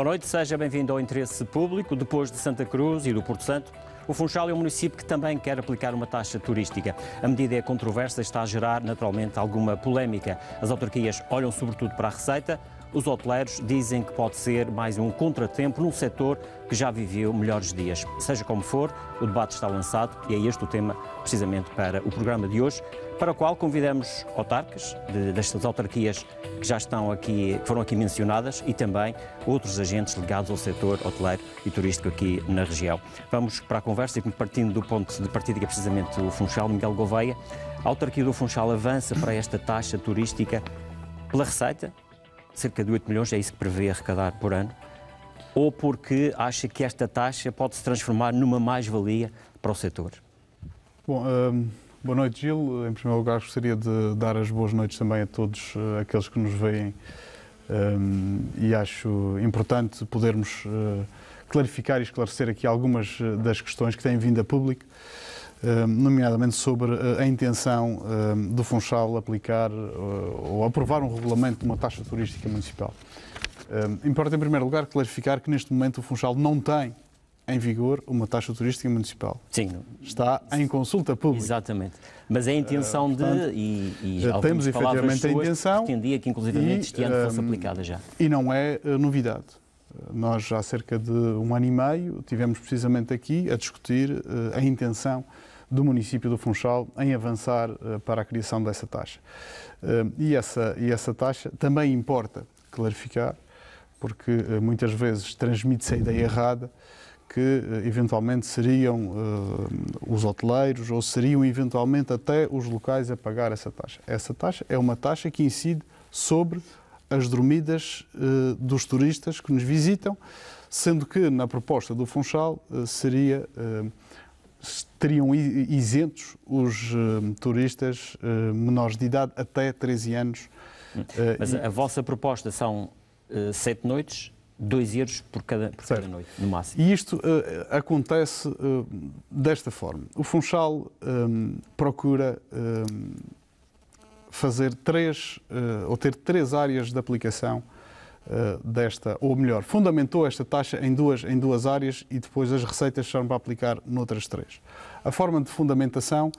Boa noite, seja bem-vindo ao Interesse Público. Depois de Santa Cruz e do Porto Santo, o Funchal é um município que também quer aplicar uma taxa turística. A medida é controversa e está a gerar, naturalmente, alguma polémica. As autarquias olham sobretudo para a receita, os hoteleiros dizem que pode ser mais um contratempo num setor que já viveu melhores dias. Seja como for, o debate está lançado e é este o tema precisamente para o programa de hoje, para o qual convidamos autarcas de, destas autarquias que já estão aqui, que foram aqui mencionadas e também outros agentes ligados ao setor hoteleiro e turístico aqui na região. Vamos para a conversa e partindo do ponto de partida que é precisamente o Funchal, Miguel Gouveia, a autarquia do Funchal avança para esta taxa turística pela receita, cerca de 8 milhões, é isso que prevê arrecadar por ano, ou porque acha que esta taxa pode se transformar numa mais-valia para o setor? Bom, hum, boa noite, Gil. Em primeiro lugar, gostaria de dar as boas noites também a todos uh, aqueles que nos veem um, e acho importante podermos uh, clarificar e esclarecer aqui algumas eh, das questões que têm vindo a público. Eh, nomeadamente sobre eh, a intenção eh, do Funchal aplicar ou aprovar um regulamento de uma taxa turística municipal. Importa, em primeiro lugar, clarificar que neste momento o Funchal não tem em vigor uma taxa turística municipal. Sim. Está em consulta pública. Exatamente. Mas é a intenção uh, portanto, de. E, e temos efetivamente a intenção. Pretendia que, inclusive, este ano fosse aplicada já. E não é novidade. Nós, há cerca de um ano e meio, tivemos precisamente aqui a discutir a intenção do município do Funchal em avançar eh, para a criação dessa taxa. Eh, e essa, e essa taxa também importa clarificar, porque eh, muitas vezes transmite-se a ideia errada que eventualmente seriam uh, os hoteleiros ou seriam eventualmente até os locais a pagar essa taxa. Essa taxa é uma taxa que incide sobre as dormidas uh, dos turistas que nos visitam, sendo que na proposta do Funchal uh, seria teriam isentos os uh, turistas uh, menores de idade até 13 anos. Eh, Mas e... a vossa proposta são sete noites, 2 euros por cada, por cada noite, no máximo. E isto acontece desta forma. O Funchal um, procura um, fazer três, ou ter três áreas de aplicação eh, desta, ou melhor, fundamentou esta taxa em duas, em duas áreas e depois as receitas serão para aplicar noutras três. A forma de fundamentação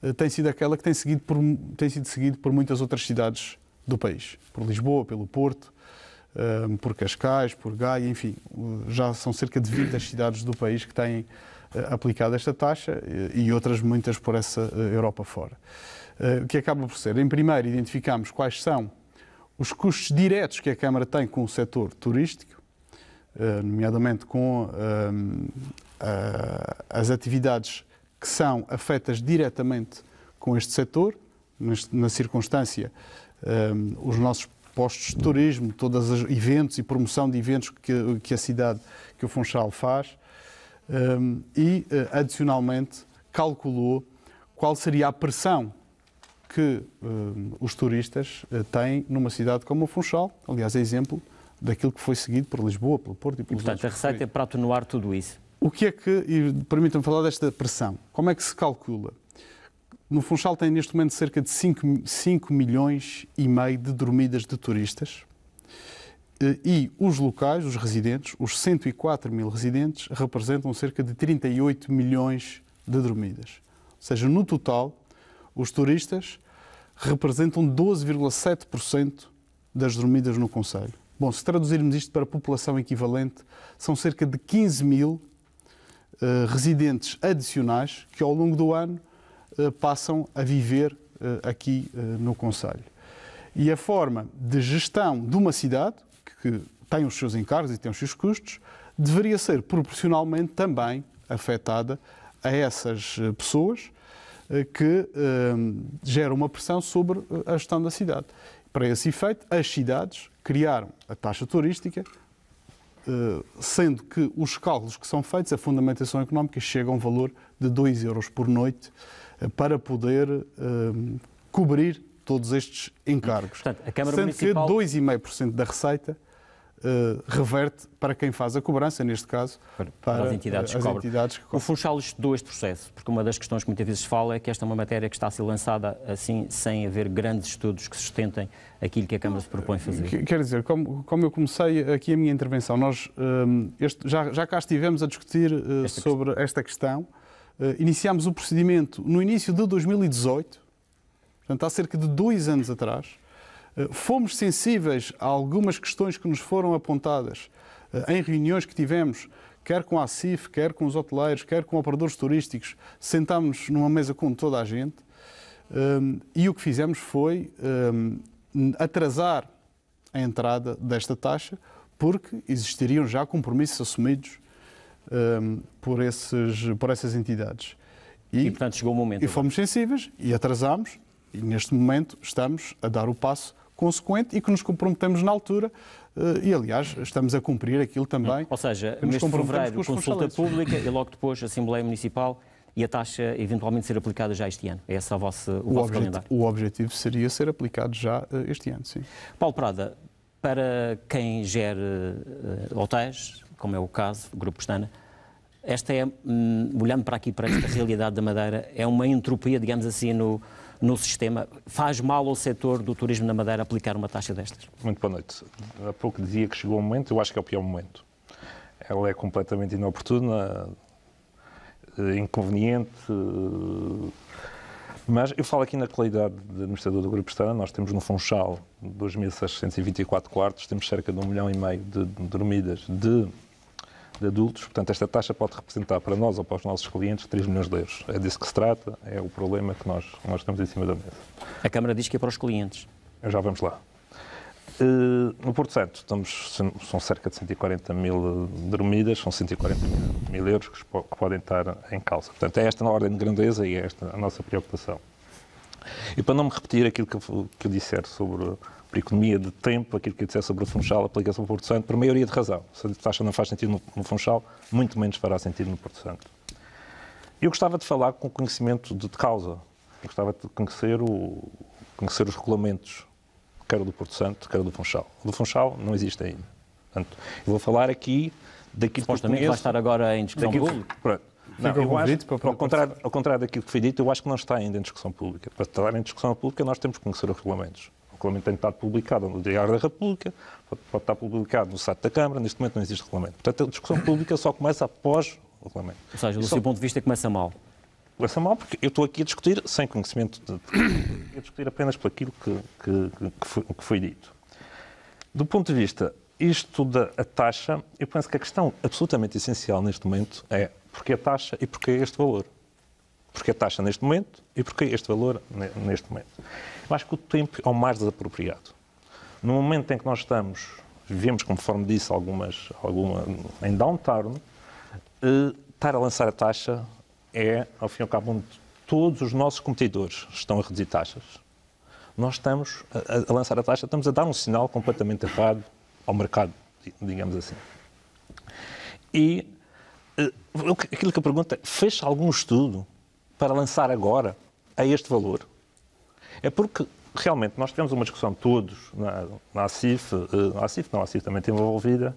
eh, tem sido aquela que tem, seguido por, tem sido seguida por muitas outras cidades do país, por Lisboa, pelo Porto, eh, por Cascais, por Gaia, enfim, já são cerca de 20 cidades do país que têm aplicado esta taxa e outras muitas por essa Europa fora. O que acaba por ser, em primeiro, identificamos quais são os custos diretos que a Câmara tem com o setor turístico, eh, nomeadamente com eh, as atividades que são afetas diretamente com este setor, na circunstância, eh, os nossos postos de turismo, todos os eventos e promoção de eventos que, a cidade, que o Funchal faz, e, adicionalmente, calculou qual seria a pressão que eh, os turistas eh, têm numa cidade como o Funchal, aliás, é exemplo daquilo que foi seguido por Lisboa, pelo Porto e pelos portanto, a receita é para atenuar tudo isso. O que é que, e permitam-me falar desta pressão, como é que se calcula? No Funchal tem neste momento cerca de 5, 5 milhões e meio de dormidas de turistas eh, e os locais, os residentes, os 104 mil residentes, representam cerca de 38 milhões de dormidas. Ou seja, no total, os turistas representam 12,7% das dormidas no Conselho. Bom, se traduzirmos isto para a população equivalente, são cerca de 15 mil uh, residentes adicionais que ao longo do ano uh, passam a viver uh, aqui no Conselho. E a forma de gestão de uma cidade, que tem os seus encargos e tem os seus custos, deveria ser proporcionalmente também afetada a essas pessoas eh, que ehm, gera uma pressão sobre eh, a gestão da cidade. Para esse efeito, as cidades criaram a taxa turística, eh, sendo que os cálculos que são feitos, a fundamentação económica, chega a um valor de 2 euros por noite para poder ehm, cobrir todos estes encargos. Portanto, a Câmara sendo Municipal... que 2,5% da receita eh, reverte para quem faz a cobrança, neste caso, para, para as, entidades, as que entidades, que eh, cobram. O Funchal estudou este processo, porque uma das questões que muitas vezes se fala é que esta é uma matéria que está a ser lançada assim, sem haver grandes estudos que sustentem aquilo que a Câmara se propõe eh, fazer. Quer dizer, como, como eu comecei aqui a minha intervenção, nós ehm, este, já, já cá estivemos a discutir esta sobre questão. esta questão, iniciámos o procedimento no início de 2018, portanto, há cerca de dois anos atrás, eh, fomos sensíveis a algumas questões que nos foram apontadas eh, em reuniões que tivemos, quer com a CIF, quer com os hoteleiros, quer com operadores turísticos. Sentámos numa mesa com toda a gente ehm, e o que fizemos foi ehm, atrasar a entrada desta taxa, porque existiriam já compromissos assumidos ehm, por, esses, por essas entidades. E, e portanto, chegou o momento. E fomos sensíveis e atrasámos, e neste momento estamos a dar o passo consequente e que nos comprometemos na altura. Eh, e, aliás, estamos a cumprir aquilo também. Ou seja, mês de fevereiro, consulta pública e logo depois a Assembleia Municipal e a taxa eventualmente ser aplicada já este ano. É esse é vosso, o, o vosso calendário. O objetivo seria ser aplicado já eh, este ano, sim. Paulo Prada, para quem gere eh, hotéis, como é o caso o Grupo Pestana, esta é, hum, olhando para aqui, para esta realidade da Madeira, é uma entropia, digamos assim, no, no sistema. Faz mal ao setor do turismo na Madeira aplicar uma taxa destas? Muito boa noite. Há pouco dizia que chegou o momento, eu acho que é o pior momento. Ela é completamente inoportuna, eh, inconveniente, eh, mas eu falo aqui na qualidade de administrador do Grupo Estana, nós temos no Funchal 2.624 quartos, temos cerca de um milhão e meio de dormidas de de adultos, portanto, esta taxa pode representar para nós ou para os nossos clientes 3 milhões de euros. É disso que se trata, é o problema que nós, nós temos em cima da mesa. A Câmara diz que é para os clientes. Já vamos lá. Eh, no Porto Santo, estamos, são cerca de 140 mil dormidas, são 140 mil, euros que, que podem estar em causa. Portanto, é esta a ordem de grandeza e é esta a nossa preocupação. E para não me repetir aquilo que que eu disser sobre por economia de tempo, aquilo que eu dissesse sobre o Funchal, a aplicação do Porto Santo, por maioria de razão. Se a taxa não faz sentido no, Funchal, muito menos fará sentido no Porto Santo. Eu gostava de falar com conhecimento de causa. Eu gostava de conhecer, o, conhecer os regulamentos, quer do Porto Santo, quer do Funchal. O do Funchal não existe ainda. Portanto, eu vou falar aqui daquilo que eu conheço, vai estar agora em discussão pública? Pronto. Não, eu acho, ao, contrário, ao contrário daquilo que foi dito, eu acho que não está ainda em discussão pública. Para estar em discussão pública, nós temos que conhecer os regulamentos regulamento tem estar publicado no Diário da República, pode estar publicado no site da Câmara, neste momento não existe regulamento. Portanto, a discussão pública só começa após o regulamento. Ou seja, do só... seu ponto de vista, começa mal. Começa mal porque eu estou aqui a discutir sem conhecimento, de... a discutir apenas por aquilo que, que, que, foi, que foi dito. Do ponto de vista isto da taxa, eu penso que a questão absolutamente essencial neste momento é porque a taxa e porque este valor. Porque a taxa neste momento e porque este valor neste momento. Eu acho que o tempo é o mais desapropriado. No momento em que nós estamos, vivemos, conforme disse, algumas, alguma, em downturn, eh, estar a lançar a taxa é, ao fim e ao cabo, onde todos os nossos competidores estão a reduzir taxas. Nós estamos a, a lançar a taxa, estamos a dar um sinal completamente errado ao mercado, digamos assim. E eh, aquilo que eu pergunta é, fez algum estudo para lançar agora a este valor. É porque realmente nós tivemos uma discussão todos na, na ACIF, na eh, ACIF não, a ACIF também esteve envolvida,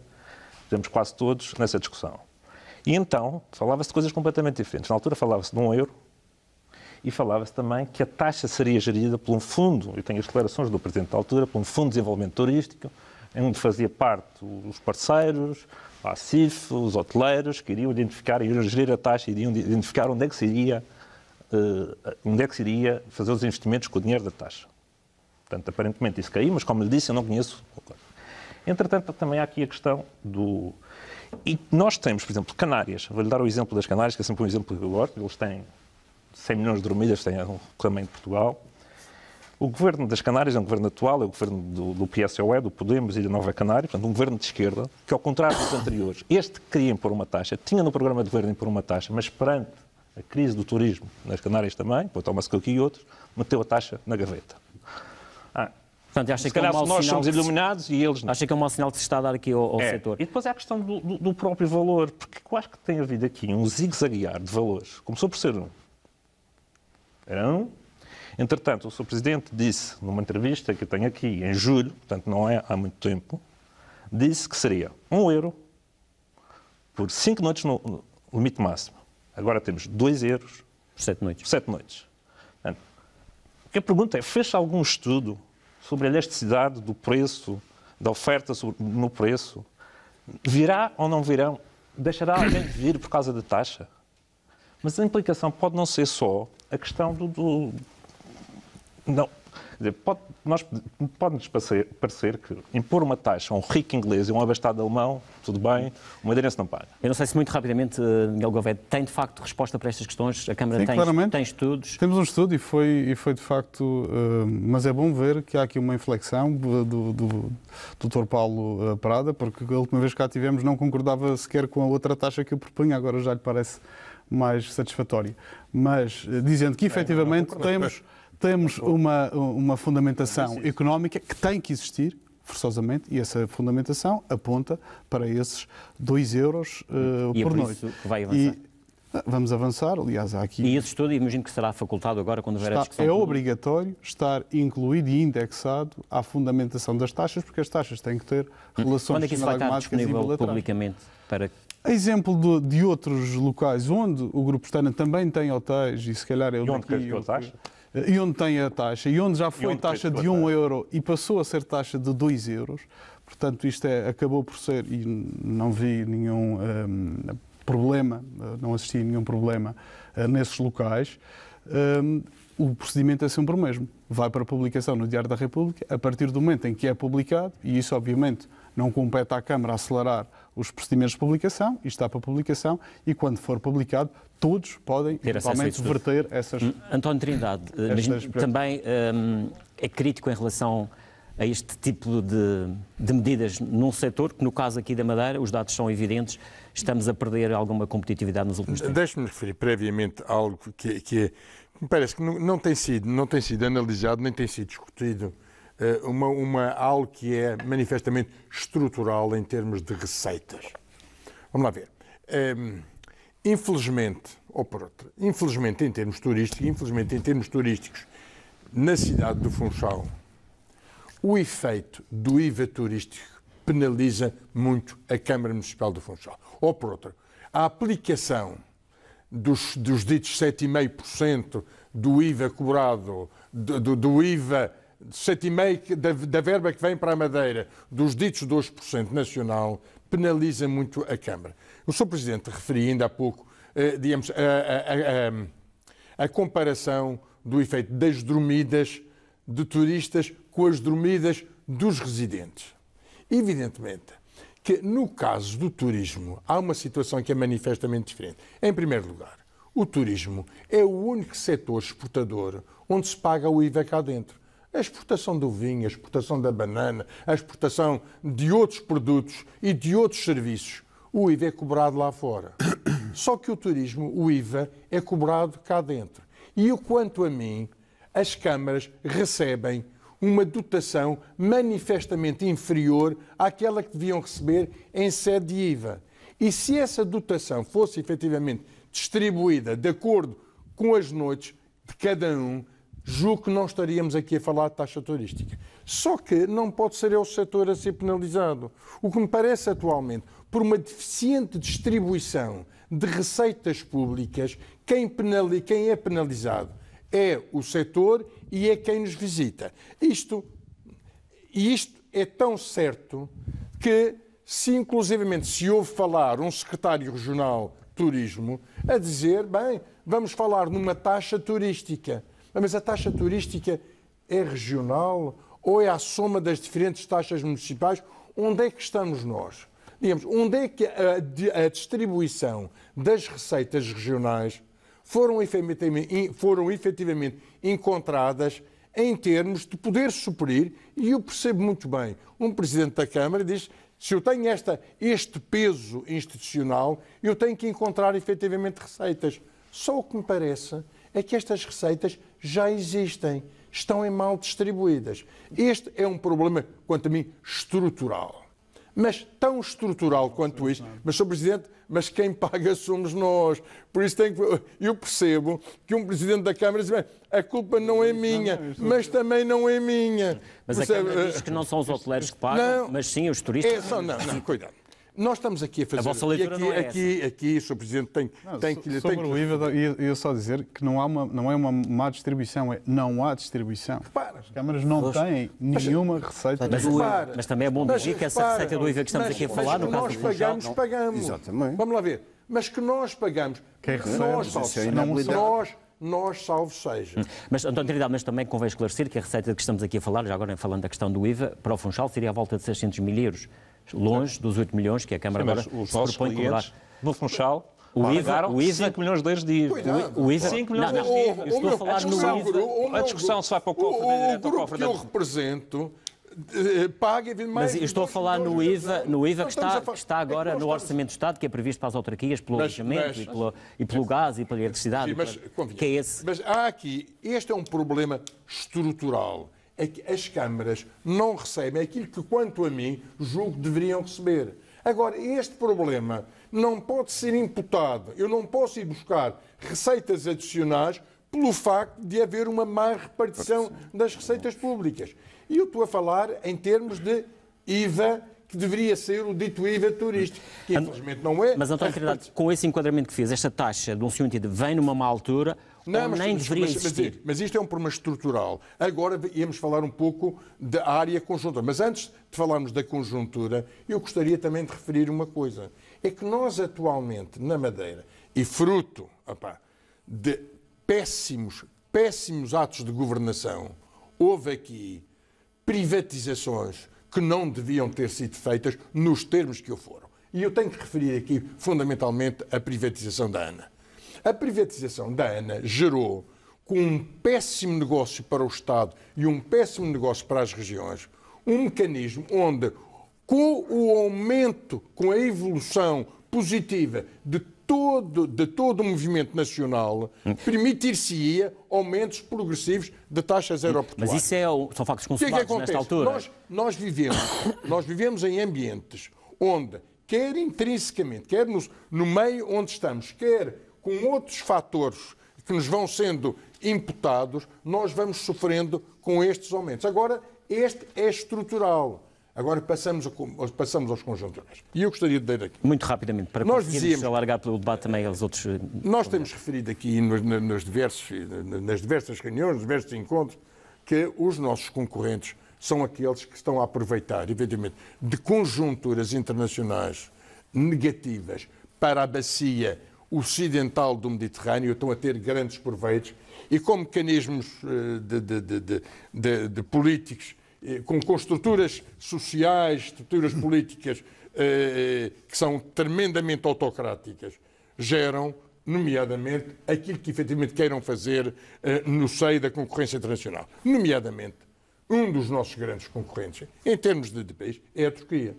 tivemos quase todos nessa discussão. E então falava-se de coisas completamente diferentes. Na altura falava-se de um euro e falava-se também que a taxa seria gerida por um fundo, eu tenho as declarações do Presidente da altura, por um fundo de desenvolvimento turístico, em onde fazia parte os parceiros, a ACIF, os hoteleiros, que iriam identificar, e gerir a taxa, iriam identificar onde é que seria eh, onde é que se iria fazer os investimentos com o dinheiro da taxa. Portanto, aparentemente isso caiu, mas como lhe disse, eu não conheço. Entretanto, também há aqui a questão do. E nós temos, por exemplo, Canárias. Vou-lhe dar o exemplo das Canárias, que é sempre um exemplo que eu gosto. Eles têm 100 milhões de dormidas, têm um tamanho em Portugal. O governo das Canárias é um governo atual, é o governo do, do PSOE, do Podemos e da Nova Canária, portanto, um governo de esquerda, que ao contrário dos anteriores, este queria impor uma taxa, tinha no programa de governo impor uma taxa, mas perante a crise do turismo nas Canárias também, o Thomas Cook e outros, meteu a taxa na gaveta. Ah, Portanto, acha que é um nós somos iluminados e eles não. Acha que é um mau sinal que se está a dar aqui ao, ao é. setor. E depois é a questão do, do, do próprio valor, porque eu acho que tem havido aqui um zigue-zaguear de valores. Começou por ser um. Era um. Entretanto, o Sr. Presidente disse, numa entrevista que eu tenho aqui, em julho, portanto não é há muito tempo, disse que seria um euro por cinco noites no limite máximo. Agora temos 2 euros. Por 7 noites. Sete noites. Portanto, a pergunta é, fez algum estudo sobre a elasticidade do preço, da oferta no preço? Virá ou não virão? Deixará alguém de vir por causa da taxa? Mas a implicação pode não ser só a questão do, do... Não, dizer, pode, nós, pode-nos parecer que impor uma taxa a um rico inglês e um abastado alemão, tudo bem, o madeirense não paga. Eu não sei se muito rapidamente, eh, Miguel Gouveia, tem de facto resposta para estas questões? A Câmara Sim, tem, claramente. tem estudos? Temos um estudo e foi, e foi de facto... Uh, mas é bom ver que há aqui uma inflexão do, do, do Dr. Paulo eh, Prada, porque a última vez que cá tivemos não concordava sequer com a outra taxa que eu propunha, agora já lhe parece mais satisfatória. Mas dizendo que efetivamente é, temos temos uma, uma fundamentação económica que tem que existir, forçosamente, e essa fundamentação aponta para esses 2 euros uh, e por é por noite. que vai avançar. E, ah, Vamos avançar, aliás, há aqui. E esse estudo, imagino que será facultado agora quando houver a discussão. É obrigatório estar incluído e indexado à fundamentação das taxas, porque as taxas têm que ter hum. relações Quando é que isso vai estar disponível publicamente para a exemplo de, de, outros locais onde o Grupo Stana também tem hotéis e se calhar eu e onde daqui, eu, taxa? e onde tem a taxa, e onde já foi onde taxa de 1 um euro e passou a ser taxa de 2 euros. Portanto, isto é, acabou por ser, e não vi nenhum um, problema, não assisti a nenhum problema uh, nesses locais. Um, o procedimento é sempre o mesmo. Vai para a publicação no Diário da República, a partir do momento em que é publicado, e isso obviamente não compete à Câmara acelerar os procedimentos de publicação, isto está para publicação, e quando for publicado, todos podem ter eventualmente verter essas. Hum, António Trindade, eh, também ehm, é crítico em relação a este tipo de, de, medidas num setor que, no caso aqui da Madeira, os dados são evidentes, estamos a perder alguma competitividade nos últimos tempos. Deixe-me referir previamente a algo que, que, é, me parece que não, tem sido, não tem sido analisado, nem tem sido discutido, eh, uma, uma, algo que é manifestamente estrutural em termos de receitas. Vamos lá ver. Ehm, infelizmente, ou por outra, infelizmente em termos turísticos, infelizmente em termos turísticos, na cidade do Funchal, o efeito do IVA turístico penaliza muito a Câmara Municipal do Funchal. Ou por outra, a aplicação dos, dos ditos 7,5% do IVA cobrado, do, do, do IVA 7,5% da, da verba que vem para a Madeira, dos ditos 2% nacional, penaliza muito a Câmara. O Sr. Presidente referia ainda há pouco, eh, digamos, a, a, a, a, comparação do efeito das dormidas de turistas com as dormidas dos residentes. Evidentemente que no caso do turismo há uma situação que é manifestamente diferente. Em primeiro lugar, o turismo é o único setor exportador onde se paga o IVA cá dentro. A exportação do vinho, a exportação da banana, a exportação de outros produtos e de outros serviços o IVA é cobrado lá fora. Só que o turismo, o IVA, é cobrado cá dentro. E o quanto a mim, as câmaras recebem uma dotação manifestamente inferior àquela que deviam receber em sede de IVA. E se essa dotação fosse efetivamente distribuída de acordo com as noites de cada um, julgo que não estaríamos aqui a falar de taxa turística. Só que não pode ser o setor a ser penalizado. O que me parece atualmente, por uma deficiente distribuição de receitas públicas, quem, penali, quem é penalizado é o setor e é quem nos visita. Isto, isto é tão certo que, se inclusivamente se ouve falar um secretário regional turismo a dizer, bem, vamos falar numa taxa turística, ah, mas a taxa turística é regional ou é a soma das diferentes taxas municipais? Onde é que estamos nós? digamos, onde é que a, a distribuição das receitas regionais foram efetivamente, foram efetivamente encontradas em termos de poder suprir, e eu percebo muito bem, um Presidente da Câmara diz se eu tenho esta, este peso institucional, eu tenho que encontrar efetivamente receitas. Só o que me parece é que estas receitas já existem, estão em mal distribuídas. Este é um problema, quanto a mim, estrutural mas tão estrutural quanto isto. Mas, Sr. Presidente, mas quem paga somos nós. Por isso tem que... eu percebo que um Presidente da Câmara diz bem, a culpa não é minha, mas também não é minha. Mas Percebe? a Câmara diz que não são os hoteleiros que pagam, mas sim os turistas. É só, não, não, cuidado. Nós estamos aqui a fazer. A vossa leitura aqui, não é aqui, essa. aqui, aqui, Sr. Presidente, tem, não, tem que lhe. Sobre tem que... o IVA, ia só dizer que não, há uma, não é uma má distribuição, é não há distribuição. Repara. As câmaras não Poxa. têm nenhuma mas, receita. Mas, repara, mas também é bom dizer que essa repara, receita do IVA que estamos mas, aqui a falar, no caso nós pagamos, não... pagamos. Exatamente. Vamos lá ver. Mas que nós pagamos. Quem é recebe, nós, é salve, não, nós, nós, salvo seja. Hum. Mas, António Trindade, mas também convém esclarecer que a receita de que estamos aqui a falar, já agora falando da questão do IVA, para o Funchal seria à volta de 600 mil euros longe dos 8 milhões que a Câmara Sim, agora os se propõe cobrar. No Funchal, o IVA, o IVA, 5 milhões de euros de IVA. o, IVA, 5 milhões de euros de IVA. Estou a falar no IVA. A discussão se vai para o cofre. O, o grupo que eu represento eh, paga e mais. Mas estou a falar no IVA, no IVA que, está, que está agora é que no Orçamento do Estado, que é previsto para as autarquias, pelo mas, alojamento e, pelo, e pelo gás e pela eletricidade. Sim, mas, para, que é esse. mas há aqui, este é um problema estrutural é que as câmaras não recebem aquilo que, quanto a mim, julgo deveriam receber. Agora, este problema não pode ser imputado, eu não posso ir buscar receitas adicionais pelo facto de haver uma má repartição das receitas públicas. E eu estou a falar em termos de IVA que deveria ser o dito IVA turístico, que infelizmente não é. Mas, António com esse enquadramento que fez, esta taxa de um senhor vem numa má altura, não, mas, nem deveria mas, existir. Mas, mas, isto é um problema estrutural. Agora íamos falar um pouco da área conjuntura. Mas antes de falarmos da conjuntura, eu gostaria também de referir uma coisa. É que nós atualmente, na Madeira, e fruto opa, de péssimos, péssimos atos de governação, houve aqui privatizações que não deviam ter sido feitas nos termos que o foram. E eu tenho que referir aqui, fundamentalmente, a privatização da ANA. A privatização da ANA gerou, com um péssimo negócio para o Estado e um péssimo negócio para as regiões, um mecanismo onde, com o aumento, com a evolução positiva de todo, de todo o movimento nacional, permitir-se-ia aumentos progressivos de taxas aeroportuárias. Mas isso é o, são factos consumados é nesta altura. Nós, nós, vivemos, nós vivemos em ambientes onde, quer intrinsecamente, quer no, no meio onde estamos, quer com outros fatores que nos vão sendo imputados, nós vamos sofrendo com estes aumentos. Agora, este é estrutural. Agora passamos, a, passamos aos conjunturais. E eu gostaria de dar aqui. Muito rapidamente, para nós dizíamos, alargar pelo debate também aos outros. Eh, nós temos referido aqui nos, nos diversos, nas diversas reuniões, nos diversos encontros, que os nossos concorrentes são aqueles que estão a aproveitar, evidentemente, de conjunturas internacionais negativas para a bacia ocidental do Mediterrâneo estão a ter grandes proveitos e com mecanismos eh, de, de, de políticos, eh, com, com estruturas sociais, estruturas políticas eh, que são tremendamente autocráticas, geram nomeadamente, aquilo que efetivamente queiram fazer no seio da concorrência internacional. Nomeadamente, um dos nossos grandes concorrentes, em termos de, de país, é a Turquia.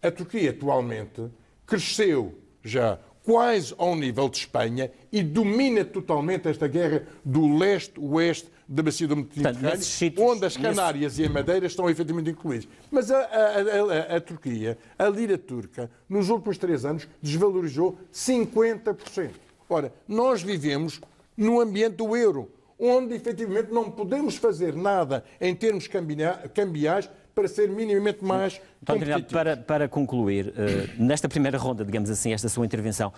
A Turquia, atualmente, cresceu já quase ao nível de Espanha e domina totalmente esta guerra do leste-oeste da bacia do Mediterrâneo, onde as Canárias nesse... e a Madeira estão efetivamente incluídas. Mas a, a, a, a, Turquia, a lira turca, nos últimos três anos desvalorizou 50%. Ora, nós vivemos no ambiente do euro, onde efetivamente não podemos fazer nada em termos cambiais para ser minimamente mais então, competitivo. Para, para concluir, uh, nesta primeira ronda, digamos assim, esta sua intervenção,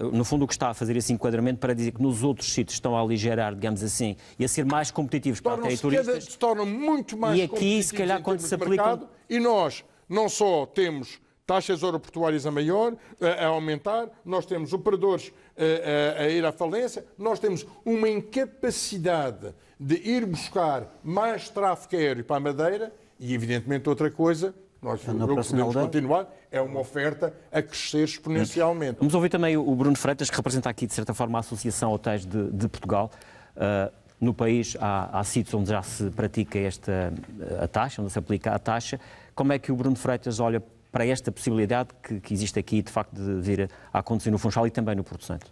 uh, no fundo o que está a fazer esse enquadramento para dizer que nos outros sítios estão a aligerar, digamos assim, e a ser mais competitivos para os turistas. Se tornam muito mais e aqui, competitivos se calhar, quando se aplicam... Mercado, e nós não só temos taxas aeroportuárias é a maior, a, aumentar, nós temos operadores a, a, a ir à falência, nós temos uma incapacidade de ir buscar mais tráfego aéreo para a Madeira e, evidentemente, outra coisa nós não podemos continuar, é uma oferta a crescer exponencialmente. Vamos ouvir também o Bruno Freitas, que representa aqui, de certa forma, a Associação Hotéis de, de Portugal. Uh, no país há, há sítios onde já se pratica esta a taxa, onde se aplica a taxa. Como é que o Bruno Freitas olha para esta possibilidade que, que existe aqui, de facto, de vir a, a acontecer no Funchal e também no Porto Santo?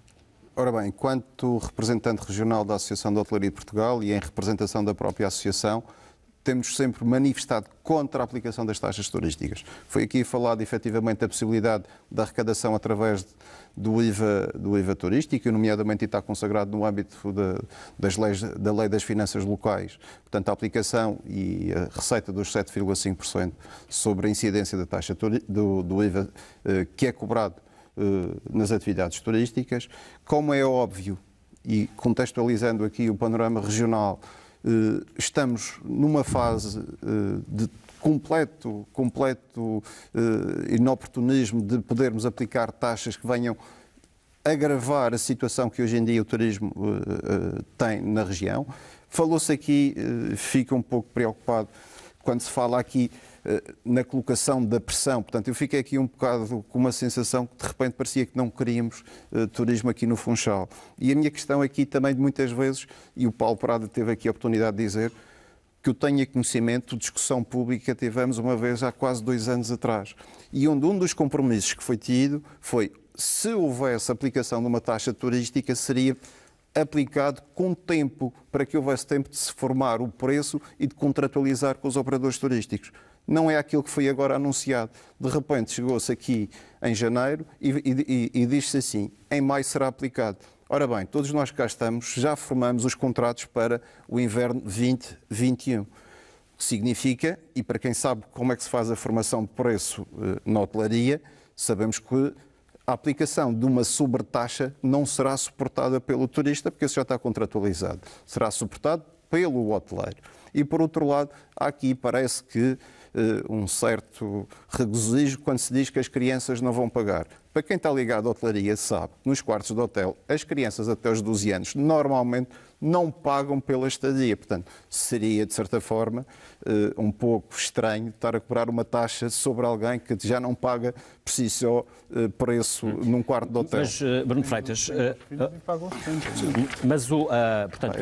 Ora bem, enquanto representante regional da Associação de Hotelaria de Portugal e em representação da própria Associação, temos sempre manifestado contra a aplicação das taxas turísticas. Foi aqui falado efetivamente a possibilidade da arrecadação através do, IVA, do IVA turístico, nomeadamente está consagrado no âmbito das leis, da Lei das Finanças Locais. Portanto, a aplicação e a receita dos 7,5% sobre a incidência da taxa do, do IVA eh, que é cobrado eh, nas atividades turísticas. Como é óbvio, e contextualizando aqui o panorama regional, eh, estamos numa fase eh, de completo, completo eh, inoportunismo de podermos aplicar taxas que venham agravar a situação que hoje em dia o turismo tem na região. Falou-se aqui, fica um pouco preocupado quando se fala aqui eh, na colocação da pressão. Portanto, eu fiquei aqui um bocado com uma sensação que de repente parecia que não queríamos eh, turismo aqui no Funchal. E a minha questão aqui também de muitas vezes, e o Paulo Prado teve aqui a oportunidade de dizer, que eu tenha conhecimento, discussão pública tivemos uma vez há quase dois anos atrás. E onde um dos compromissos que foi tido foi se houvesse aplicação de uma taxa turística, seria aplicado com tempo, para que houvesse tempo de se formar o preço e de contratualizar com os operadores turísticos não é aquilo que foi agora anunciado. De repente chegou-se aqui em janeiro e, e, e, e diz-se assim: em maio será aplicado. Ora bem, todos nós cá estamos, já formamos os contratos para o inverno 2021. Significa, e para quem sabe como é que se faz a formação de preço eh, na hotelaria, sabemos que a aplicação de uma sobretaxa não será suportada pelo turista, porque isso já está contratualizado. Será suportado pelo hoteleiro. E, por outro lado, aqui parece que eh, um certo regozijo quando se diz que as crianças não vão pagar. Para quem está ligado à hotelaria sabe, nos quartos de hotel, as crianças até os 12 anos normalmente não pagam pela estadia. Portanto, seria, de certa forma, eh, um pouco estranho estar a cobrar uma taxa sobre alguém que já não paga por si só eh, preço hum. num quarto de hotel. Mas, eh, Bruno Freitas, mas o, portanto,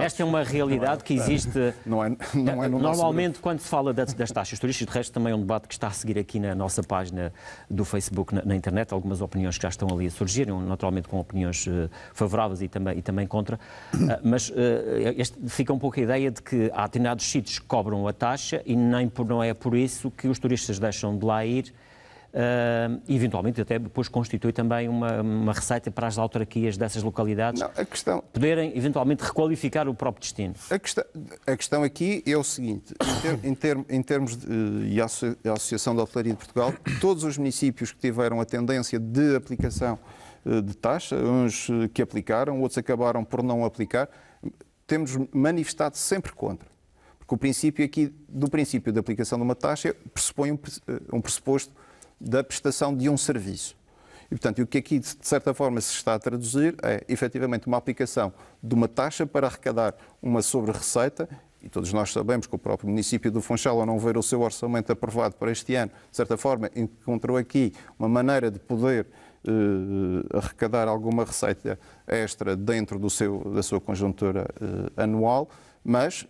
esta é uma realidade que existe não é, não é no normalmente quando se fala das, das taxas turísticas, de resto também é um debate que está a seguir aqui na nossa página do Facebook, na, na internet, algumas opiniões que já estão ali a surgir, naturalmente com opiniões favoráveis e também, e também contra. Ah, mas ah, este, fica um pouco a ideia de que há determinados sítios que cobram a taxa e nem por, não é por isso que os turistas deixam de lá ir. Uh, eventualmente até depois constitui também uma, uma, receita para as autarquias dessas localidades não, questão... poderem eventualmente requalificar o próprio destino. A questão, a questão aqui é o seguinte, em, ter, em, ter, em termos de, e a Associação da Hotelaria de Portugal, todos os municípios que tiveram a tendência de aplicação eh, de taxa, uns eh, que aplicaram, outros acabaram por não aplicar. Temos manifestado sempre contra. Porque o princípio aqui, do princípio da aplicação de uma taxa, pressupõe um eh, pressuposto da prestação de um serviço. E, portanto, o que aqui, de certa forma, se está a traduzir é, efetivamente, uma aplicação de uma taxa para arrecadar uma sobre-receita, e todos nós sabemos que o próprio município do Funchal, ao não ver o seu orçamento aprovado para este ano, de certa forma, encontrou aqui uma maneira de poder eh, arrecadar alguma receita extra dentro do seu, da sua conjuntura eh, anual, mas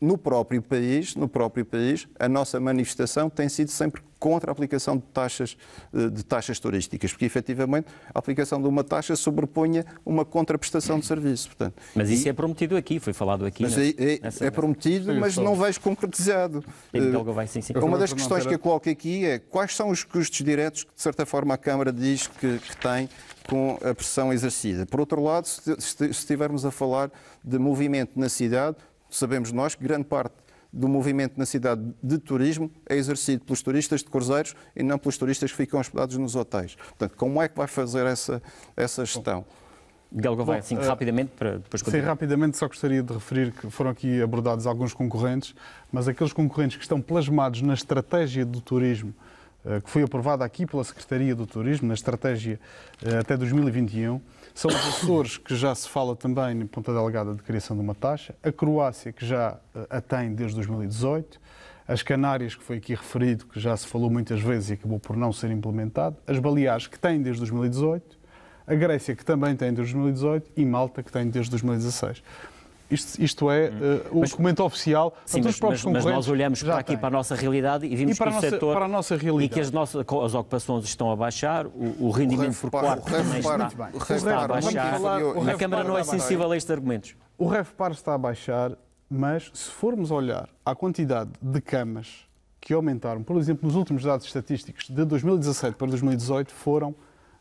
no próprio país, no próprio país, a nossa manifestação tem sido sempre contra a aplicação de taxas, eh, de taxas turísticas, porque efetivamente a aplicação de uma taxa sobreponha uma contraprestação de serviço. Portanto, mas isso e... é prometido aqui, foi falado aqui. Mas é, é, nessa... é, prometido, mas não vejo concretizado. Uh, eh, vai, sim, sim. Uma das questões que eu coloco aqui é quais são os custos diretos que, de certa forma, a Câmara diz que, que tem com a pressão exercida. Por outro lado, se estivermos a falar de movimento na cidade, sabemos nós que grande parte do movimento na cidade de turismo é exercido pelos turistas de cruzeiros e não pelos turistas que ficam hospedados nos hotéis. Portanto, como é que vai fazer essa, essa gestão? Miguel Gouveia, assim, uh, eh, rapidamente, para depois continuar. Sim, rapidamente, só gostaria de referir que foram aqui abordados alguns concorrentes, mas aqueles concorrentes que estão plasmados na estratégia do turismo, uh, que foi aprovada aqui pela Secretaria do Turismo, na estratégia uh, até 2021, são os Açores, que já se fala também em Ponta Delgada de criação de uma taxa, a Croácia, que já eh, a tem desde 2018, as Canárias, que foi aqui referido, que já se falou muitas vezes e acabou por não ser implementado, as Baleares, que têm desde 2018, a Grécia, que também tem desde 2018, e Malta, que tem desde 2016. Isto, isto é uh, o mas, documento oficial sim, mas, próprios mas, mas nós olhamos para aqui, tem. para a nossa realidade e vimos e para que o nossa, setor... para a nossa realidade. E que as, nossas, as ocupações estão a baixar, o, o rendimento por quarto também está, está a baixar. A Câmara não é sensível a estes argumentos. O REFPAR está a baixar, mas se formos olhar à quantidade de camas que aumentaram, por exemplo, nos últimos dados estatísticos de 2017 para 2018 foram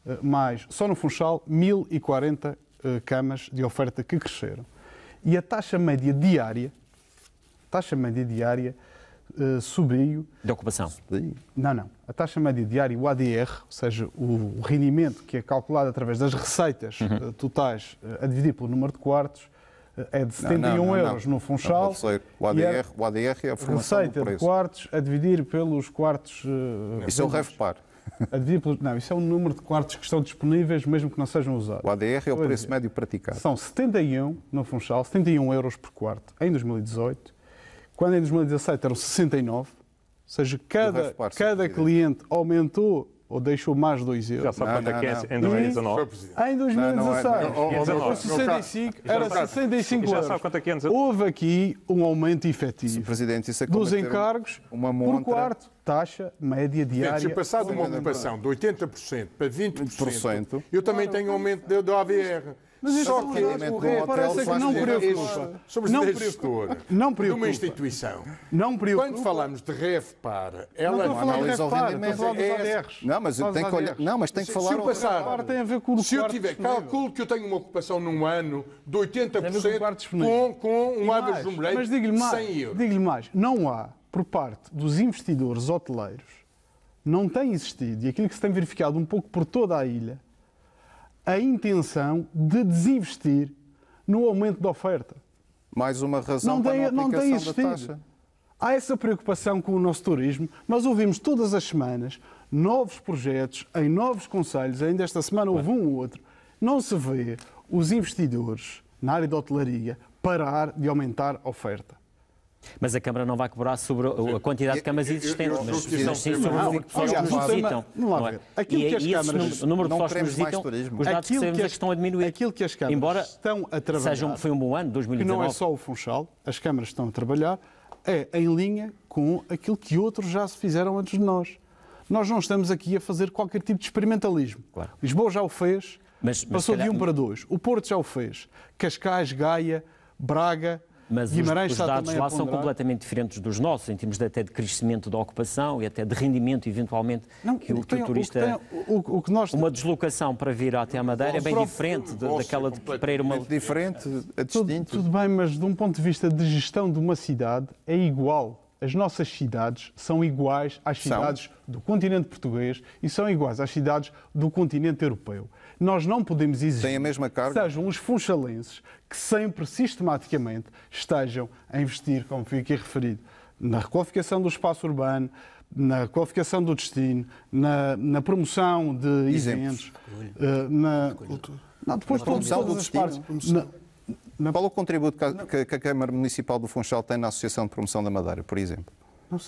eh, mais, só no Funchal, 1040 eh, camas de oferta que cresceram. E a taxa média diária, taxa média diária uh, subiu. De ocupação? Subiu. Não, não. A taxa média diária, o ADR, ou seja, o rendimento que é calculado através das receitas uhum. uh, totais uh, a dividir pelo número de quartos, é de 71 não, não, não, euros no Funchal. o, ADR, é, o ADR é a formação Receita de quartos a dividir pelos quartos... Uh, Isso é o REVPAR. A pelo... Não, isso é o número de quartos que estão disponíveis, mesmo que não sejam usados. O ADR é o preço é. médio praticado. São 71, no Funchal, 71 euros por quarto em 2018, quando em 2017 eram 69, ou seja, cada, cada cliente aumentou ou deixou mais 2 euros. Já sabe quanto é que é em 2019? Em 2016, 65, era 65 euros. já sabe quanto é é que Houve aqui um aumento efetivo é dos encargos uma por quarto taxa média diária. Se passar ah, é de uma ocupação de 80% para 20%, 20%. eu também claro, tenho aumento da, AVR. Mas isso Só que o rei parece que não preocupa. Sobre não preocupa. Não preocupa. De uma instituição. Não preocupa. Quando falamos de para ela não analisa é o rendimento. Não, mas tem que olhar. Não, mas tem que falar. Se eu passar. Tem a ver com o se eu tiver, calculo que eu tenho uma ocupação num ano de 80% com, com um average número de 100 euros. Digo-lhe mais, não há por parte dos investidores hoteleiros não tem existido, e aquilo que se tem verificado um pouco por toda a ilha, a intenção de desinvestir no aumento da oferta. Mais uma razão não para tem, não existido. da taxa. Há essa preocupação com o nosso turismo, mas ouvimos todas as semanas novos projetos em novos conselhos, ainda esta semana houve um ou outro. Não se vê os investidores na área da hotelaria parar de aumentar a oferta. Mas a Câmara não vai cobrar sobre a quantidade de camas existentes, mas, sim sobre o número de pessoas que nos visitam. Não é? Aquilo é que as câmaras, não número mais turismo. os dados que é que estão a diminuir. Aquilo que as câmaras Embora estão a trabalhar, foi um bom ano, 2019. não é só o Funchal, as câmaras estão a trabalhar, é em linha com aquilo que outros já se fizeram antes de nós. Nós não estamos aqui a fazer qualquer tipo de experimentalismo. Claro. Lisboa já o fez, mas, mas passou calhar... de um para dois. O Porto já o fez. Cascais, Gaia, Braga, mas Guimarães os, os dados lá são completamente diferentes dos nossos, em termos de, até de crescimento da ocupação e até de rendimento, eventualmente, não, que, o, que tem, turista... O que tem, o, que nós... Uma deslocação para vir até a Madeira é bem diferente de, é daquela de para ir uma... diferente, é distinto. Tudo, tudo bem, mas de um ponto de vista de gestão de uma cidade, é igual as nossas cidades são iguais às são. cidades do continente português e são iguais às cidades do continente europeu. Nós não podemos exigir Tem a mesma carga. que sejam os funchalenses que sempre, sistematicamente, estejam a investir, como foi aqui referido, na requalificação do espaço urbano, na qualificação do destino, na, na promoção de Exemplos. eventos, eh, na, não, depois na promoção do destino. na... Qual o contributo que a, que a Câmara Municipal do Funchal tem na Associação de Promoção da Madeira, por exemplo?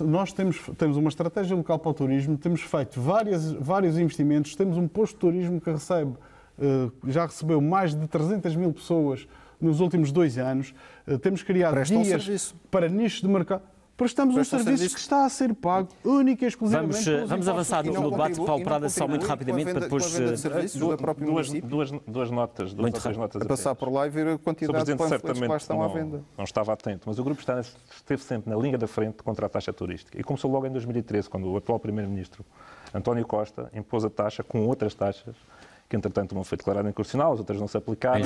Nós temos, temos uma estratégia local para o turismo, temos feito várias, vários investimentos, temos um posto de turismo que recebe, eh, já recebeu mais de 300 mil pessoas nos últimos dois anos. Eh, temos criado Presta guias um para nichos de mercado prestamos um serviço, serviço que está a ser pago única e exclusivamente Vamos, vamos avançar no debate, Paulo Prada, só muito rapidamente venda, para depois... De eh, serviços, du duas, duas, duas, notas, duas muito notas a passar por lá e ver a quantidade de panfletos que lá estão não, à venda. Não estava atento, mas o Grupo está esteve sempre na linha da frente contra a taxa turística e começou logo em 2013, quando o atual Primeiro-Ministro António Costa impôs a taxa com outras taxas, que entretanto uma foi declarada inconstitucional, as outras não se aplicaram.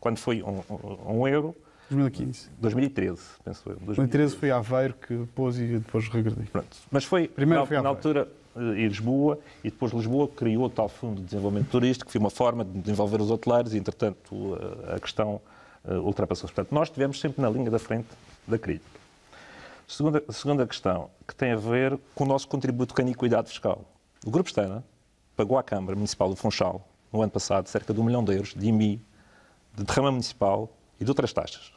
quando foi um, um, um euro 2015. 2013, penso eu. 2013 foi Aveiro que pôs e depois regredi. Pronto. Mas foi, Primeiro na, foi na altura, eh, em Lisboa, e depois Lisboa criou o tal Fundo de Desenvolvimento Turístico, que foi uma forma de desenvolver os hoteleiros e, entretanto, eh, a questão eh, ultrapassou-se. Portanto, nós estivemos sempre na linha da frente da crítica. Segunda, segunda questão, que tem a ver com o nosso contributo com a iniquidade fiscal. O Grupo Estana pagou à Câmara Municipal do Funchal, no ano passado, cerca de um milhão de euros de IMI, de derrama municipal e de outras taxas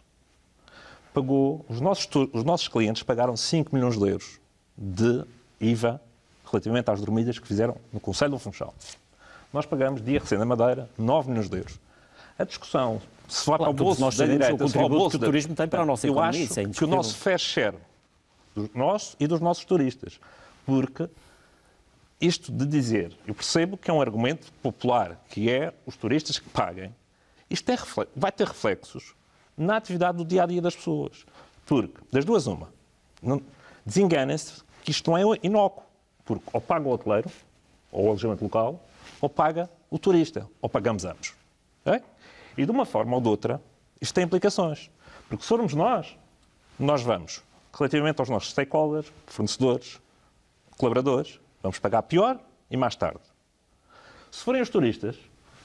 pagou, os nossos, os nossos clientes pagaram 5 milhões de euros de IVA relativamente às dormidas que fizeram no Conselho do Funchal. Nós pagamos, dia recente na Madeira, 9 milhões de euros. A discussão, se vai claro, para o bolso nós da direita, o contributo que o turismo tem para a nossa economia, Eu acho é que o nosso fair share, dos nossos e dos nossos turistas, porque isto de dizer, eu percebo que é um argumento popular, que é os turistas que paguem, isto é, vai ter reflexos na atividade do dia a dia das pessoas. Porque, das duas, uma, desenganem-se que isto não é inócuo, porque ou paga o hoteleiro, ou o alojamento local, ou paga o turista, ou pagamos ambos. É? E de uma forma ou de outra, isto tem implicações. Porque se formos nós, nós vamos, relativamente aos nossos stakeholders, fornecedores, colaboradores, vamos pagar pior e mais tarde. Se forem os turistas,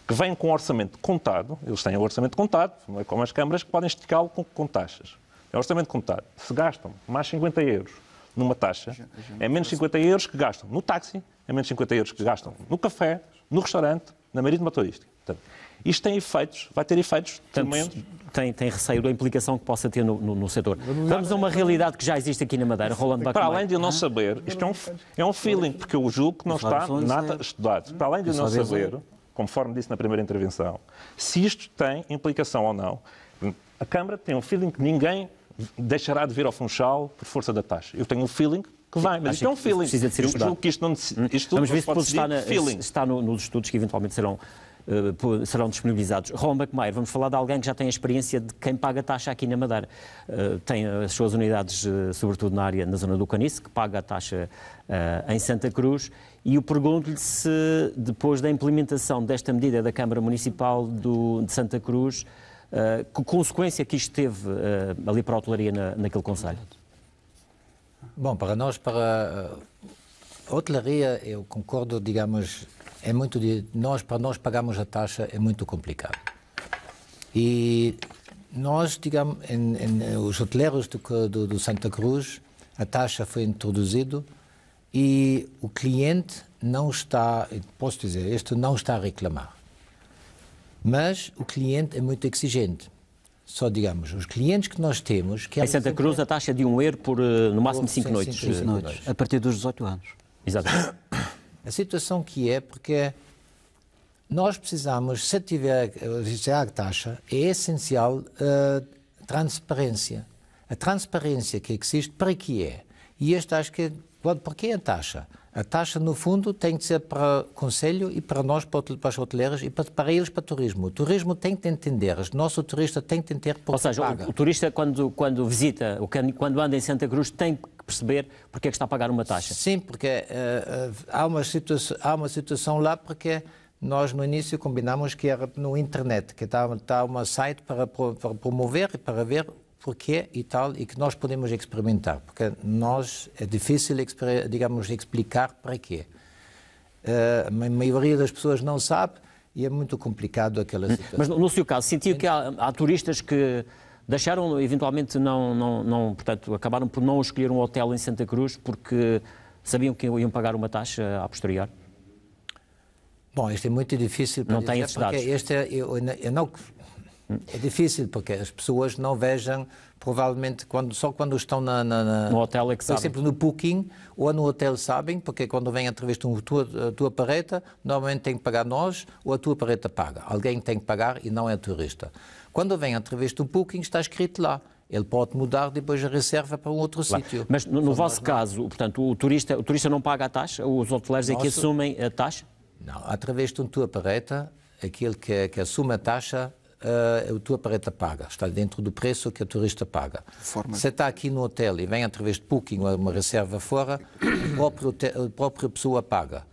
que vêm com orçamento contado, eles têm o orçamento contado, não é como as câmaras, que podem esticá-lo com, com taxas. É orçamento contado. Se gastam mais 50 euros numa taxa, é menos 50 euros que gastam no táxi, é menos 50 euros que gastam no café, no restaurante, na marítima turística. Portanto, isto tem efeitos, vai ter efeitos tremendos. Tem, tem receio da implicação que possa ter no, no, no setor. Vamos a uma realidade que já existe aqui na Madeira, rolando Bacamai. Para além de eu não saber, isto é um, é um feeling, porque eu julgo que não está nada né? estudado. Para além de eu não saber, conforme disse na primeira intervenção, se isto tem implicação ou não. A Câmara tem um feeling que ninguém deixará de vir ao Funchal por força da taxa. Eu tenho um feeling que vai, mas isto é um feeling. Precisa de ser isto, julgo que isto não, hum. isto Vamos ver se depois está, na, está no, nos estudos que eventualmente serão, eh, serão disponibilizados. Ron Mayer, vamos falar de alguém que já tem a experiência de quem paga taxa aqui na Madeira. Eh, tem as suas unidades, eh, sobretudo na área, na zona do Canice, que paga a taxa em Santa Cruz e eu pergunto-lhe se, depois da implementação desta medida da Câmara Municipal do, de Santa Cruz, uh, que consequência que isto teve uh, ali para a hotelaria na, naquele Conselho? Bom, para nós, para eh, a hotelaria, eu concordo, digamos, é muito. Nós, para nós pagarmos a taxa é muito complicado. E nós, digamos, em, em, os hoteleiros do, do, do Santa Cruz, a taxa foi introduzida e o cliente não está, posso dizer, este não está a reclamar. Mas o cliente é muito exigente. Só digamos, os clientes que nós temos. Que em Santa Cruz, a taxa de um euro por eh, no máximo 5 noites. Cinco noites. A partir dos 18 anos. Exatamente. A situação que é, porque nós precisamos, se tiver se a taxa, é essencial a eh, transparência. A transparência que existe, para que é? E este acho que é porque a taxa? A taxa, no fundo, tem que ser para o Conselho e para nós, para os hoteleiros, e para, para eles, para o turismo. O turismo tem que entender, o nosso turista tem que entender porque Ou seja, paga. O, o turista, quando, quando visita, quando anda em Santa Cruz, tem que perceber porque é que está a pagar uma taxa. Sim, porque uh, há, uma há uma situação lá porque nós no início combinamos que era no internet, que está, está um site para, para promover e para ver porque é e tal, e que nós podemos experimentar, porque nós é difícil, digamos, explicar para quê. Uh, a maioria das pessoas não sabe e é muito complicado aquela hum, situação. Mas no seu caso, sentiu que há, então- há turistas que deixaram, eventualmente, não, não, não, portanto, acabaram por não escolher um hotel em Santa Cruz porque sabiam que iam pagar uma taxa a posterior? Bom, isto é muito difícil para não dizer, tem porque dados. Este, é, eu, eu, não é difícil, porque as pessoas não vejam, provavelmente, quando, só quando estão na, na, na no hotel é que Por exemplo, no Booking ou no hotel sabem, porque quando vem através de uma tua, tua pareta, normalmente tem que pagar nós ou a tua pareta paga. Alguém tem que pagar e não é turista. Quando vem através do Booking, está escrito lá. Ele pode mudar depois a reserva para um outro claro. sítio. Mas no, no vosso caso, portanto, o turista, o turista não paga a taxa? Os hoteleiros Nosso... é que assumem a taxa? Não, através de um tua pareta, aquele que, que assume a taxa uh, a tua pareta paga, está dentro do preço que o turista paga. Forma. Se está aqui no hotel e vem através de booking ou uma reserva fora, a própria, hotel, a própria pessoa paga.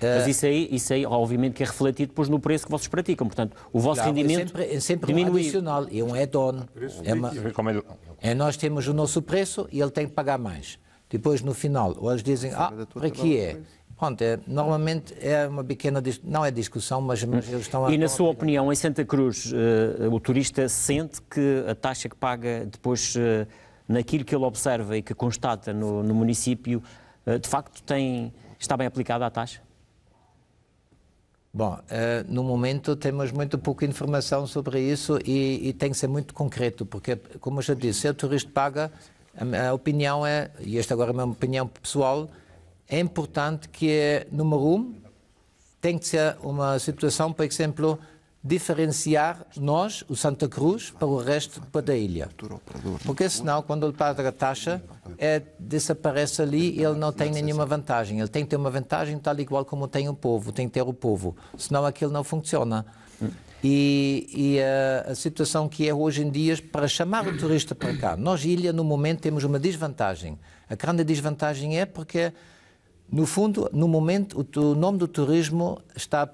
Eh, Mas isso aí, isso aí, obviamente, que é refletido depois no preço que vocês praticam. Portanto, o vosso claro, é rendimento é sempre, é sempre diminui. um adicional, é um add-on. É uma, é, é nós temos o nosso preço e ele tem que pagar mais. Depois, no final, ou eles dizem, ah, para que é? Pronto, é, normalmente é uma pequena, não é discussão, mas, mas hum. eles estão a... E na sua opinião, em Santa Cruz, uh, o turista sente que a taxa que paga depois, uh, naquilo que ele observa e que constata no, no município, uh, de facto tem, está bem aplicada a taxa? Bom, no momento temos muito pouca informação sobre isso e, e tem que ser muito concreto, porque, como eu já disse, se o turista paga, a, a opinião é, e esta agora é uma opinião pessoal, é importante que, é, número um, tem que ser uma situação, por exemplo, diferenciar nós, o Santa Cruz, para o resto da ilha. Porque senão, quando ele paga a taxa, é, desaparece ali e ele não tem nenhuma vantagem. Ele tem que ter uma vantagem tal e igual como tem o povo, tem que ter o povo. Senão aquilo não funciona. E, e a, a, situação que é hoje em dia para chamar o turista para cá. Nós, ilha, no momento, temos uma desvantagem. A grande desvantagem é porque no fundo, no momento, o, nome do turismo está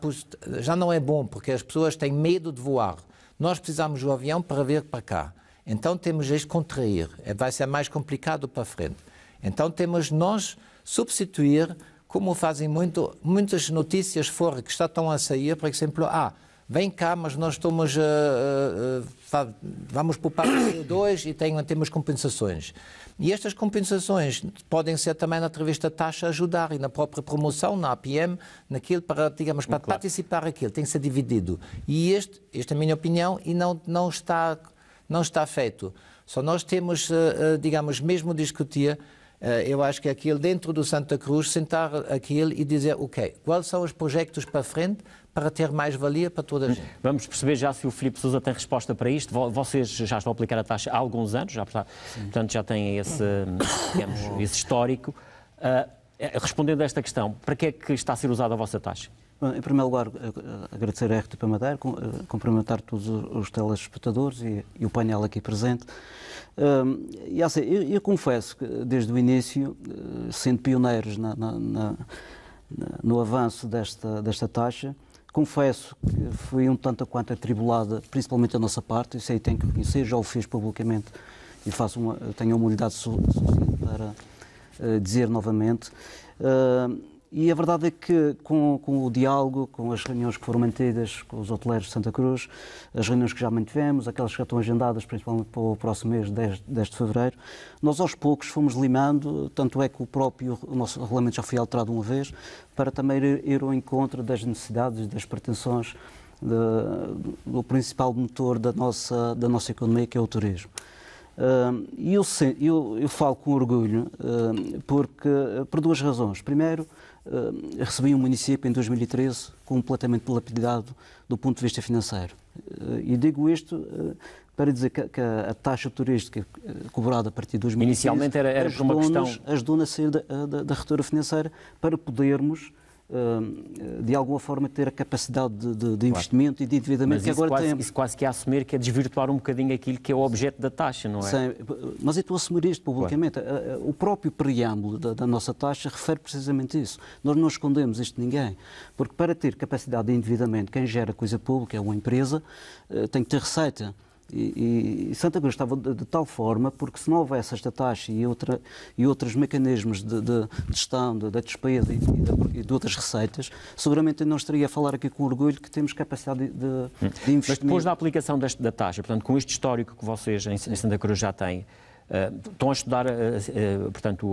já não é bom, porque as pessoas têm medo de voar. Nós precisamos do avião para vir para cá. Então temos de contrair. É, vai ser mais complicado para frente. Então temos nós substituir, como fazem muito, muitas notícias fora que estão a sair, por exemplo, ah, vem cá, mas nós estamos vamos poupar CO2 e tem, temos compensações. E estas compensações podem ser também através da taxa ajudar e na própria promoção, na APM, naquilo para, digamos, para claro. participar aquilo, tem que ser dividido. E este, esta é a minha opinião, e não, não, está, não está feito. Só nós temos, eh, eh, digamos, mesmo discutir eh, eu acho que é aquilo dentro do Santa Cruz, sentar aquilo e dizer, ok, quais são os projetos para frente, para ter mais valia para toda a hum, gente. Vamos perceber já se o Filipe Sousa tem resposta para isto. Vocês já estão a aplicar a taxa há alguns anos, já, portanto já têm esse, digamos, esse histórico. Uh, respondendo a esta questão, para que é que está a ser usada a vossa taxa? Bom, em primeiro lugar, agradecer a RTP Madeira, eh, cumprimentar todos os telespectadores e, e o painel aqui presente. e assim, eu, eu, confesso que desde o início, eh, sendo pioneiros na, na, na, no avanço desta, desta taxa, Confesso que foi um tanto quanto atribulada, principalmente da nossa parte, isso aí tenho que reconhecer, já o fiz publicamente e faço uma, tenho a humildade suficiente para uh, dizer novamente. Uh, e a verdade é que, com, com, o diálogo, com as reuniões que foram mantidas com os hoteleiros de Santa Cruz, as reuniões que já mantivemos, aquelas que já estão agendadas, principalmente para o próximo mês, 10, 10 de fevereiro, nós aos poucos fomos limando, tanto é que o próprio o nosso regulamento já foi alterado uma vez, para também ir, ir ao encontro das necessidades, das pretensões de, do principal motor da nossa, da nossa economia, que é o turismo. Hum, e eu, eu, eu, falo com orgulho hum, porque, por duas razões. Primeiro, recebi um município em 2013 completamente dilapidado do ponto de vista financeiro. Eh, e digo isto eh, para dizer que, a, a, taxa turística eh, cobrada a partir de 2013 inicialmente era, era por uma questão ajudou-nos a sair da, da, da retura financeira para podermos Hum, eh, de alguma forma ter a capacidade de, de, de investimento claro. e de endividamento mas que agora quase, tem. Isso quase que é assumir que é desvirtuar um bocadinho aquilo que é o objeto da taxa, não é? Sim, mas é tu assumir isto publicamente. Claro. O próprio preâmbulo da, da, nossa taxa refere precisamente isso. Nós não escondemos isto de ninguém, porque para ter capacidade de endividamento, quem gera coisa pública é uma empresa, eh, tem que ter receita. E, e, Santa Cruz estava de, de, tal forma, porque se não houvesse esta taxa e, outra, e outros mecanismos de, de, de gestão da de, despesa e, e, de, outras receitas, seguramente não estaria a falar aqui com orgulho que temos capacidade de, hum. investir. Mas depois da aplicação deste, da taxa, portanto, com este histórico que vocês em, em Santa Cruz já têm, uh, estão a estudar, uh, uh, portanto,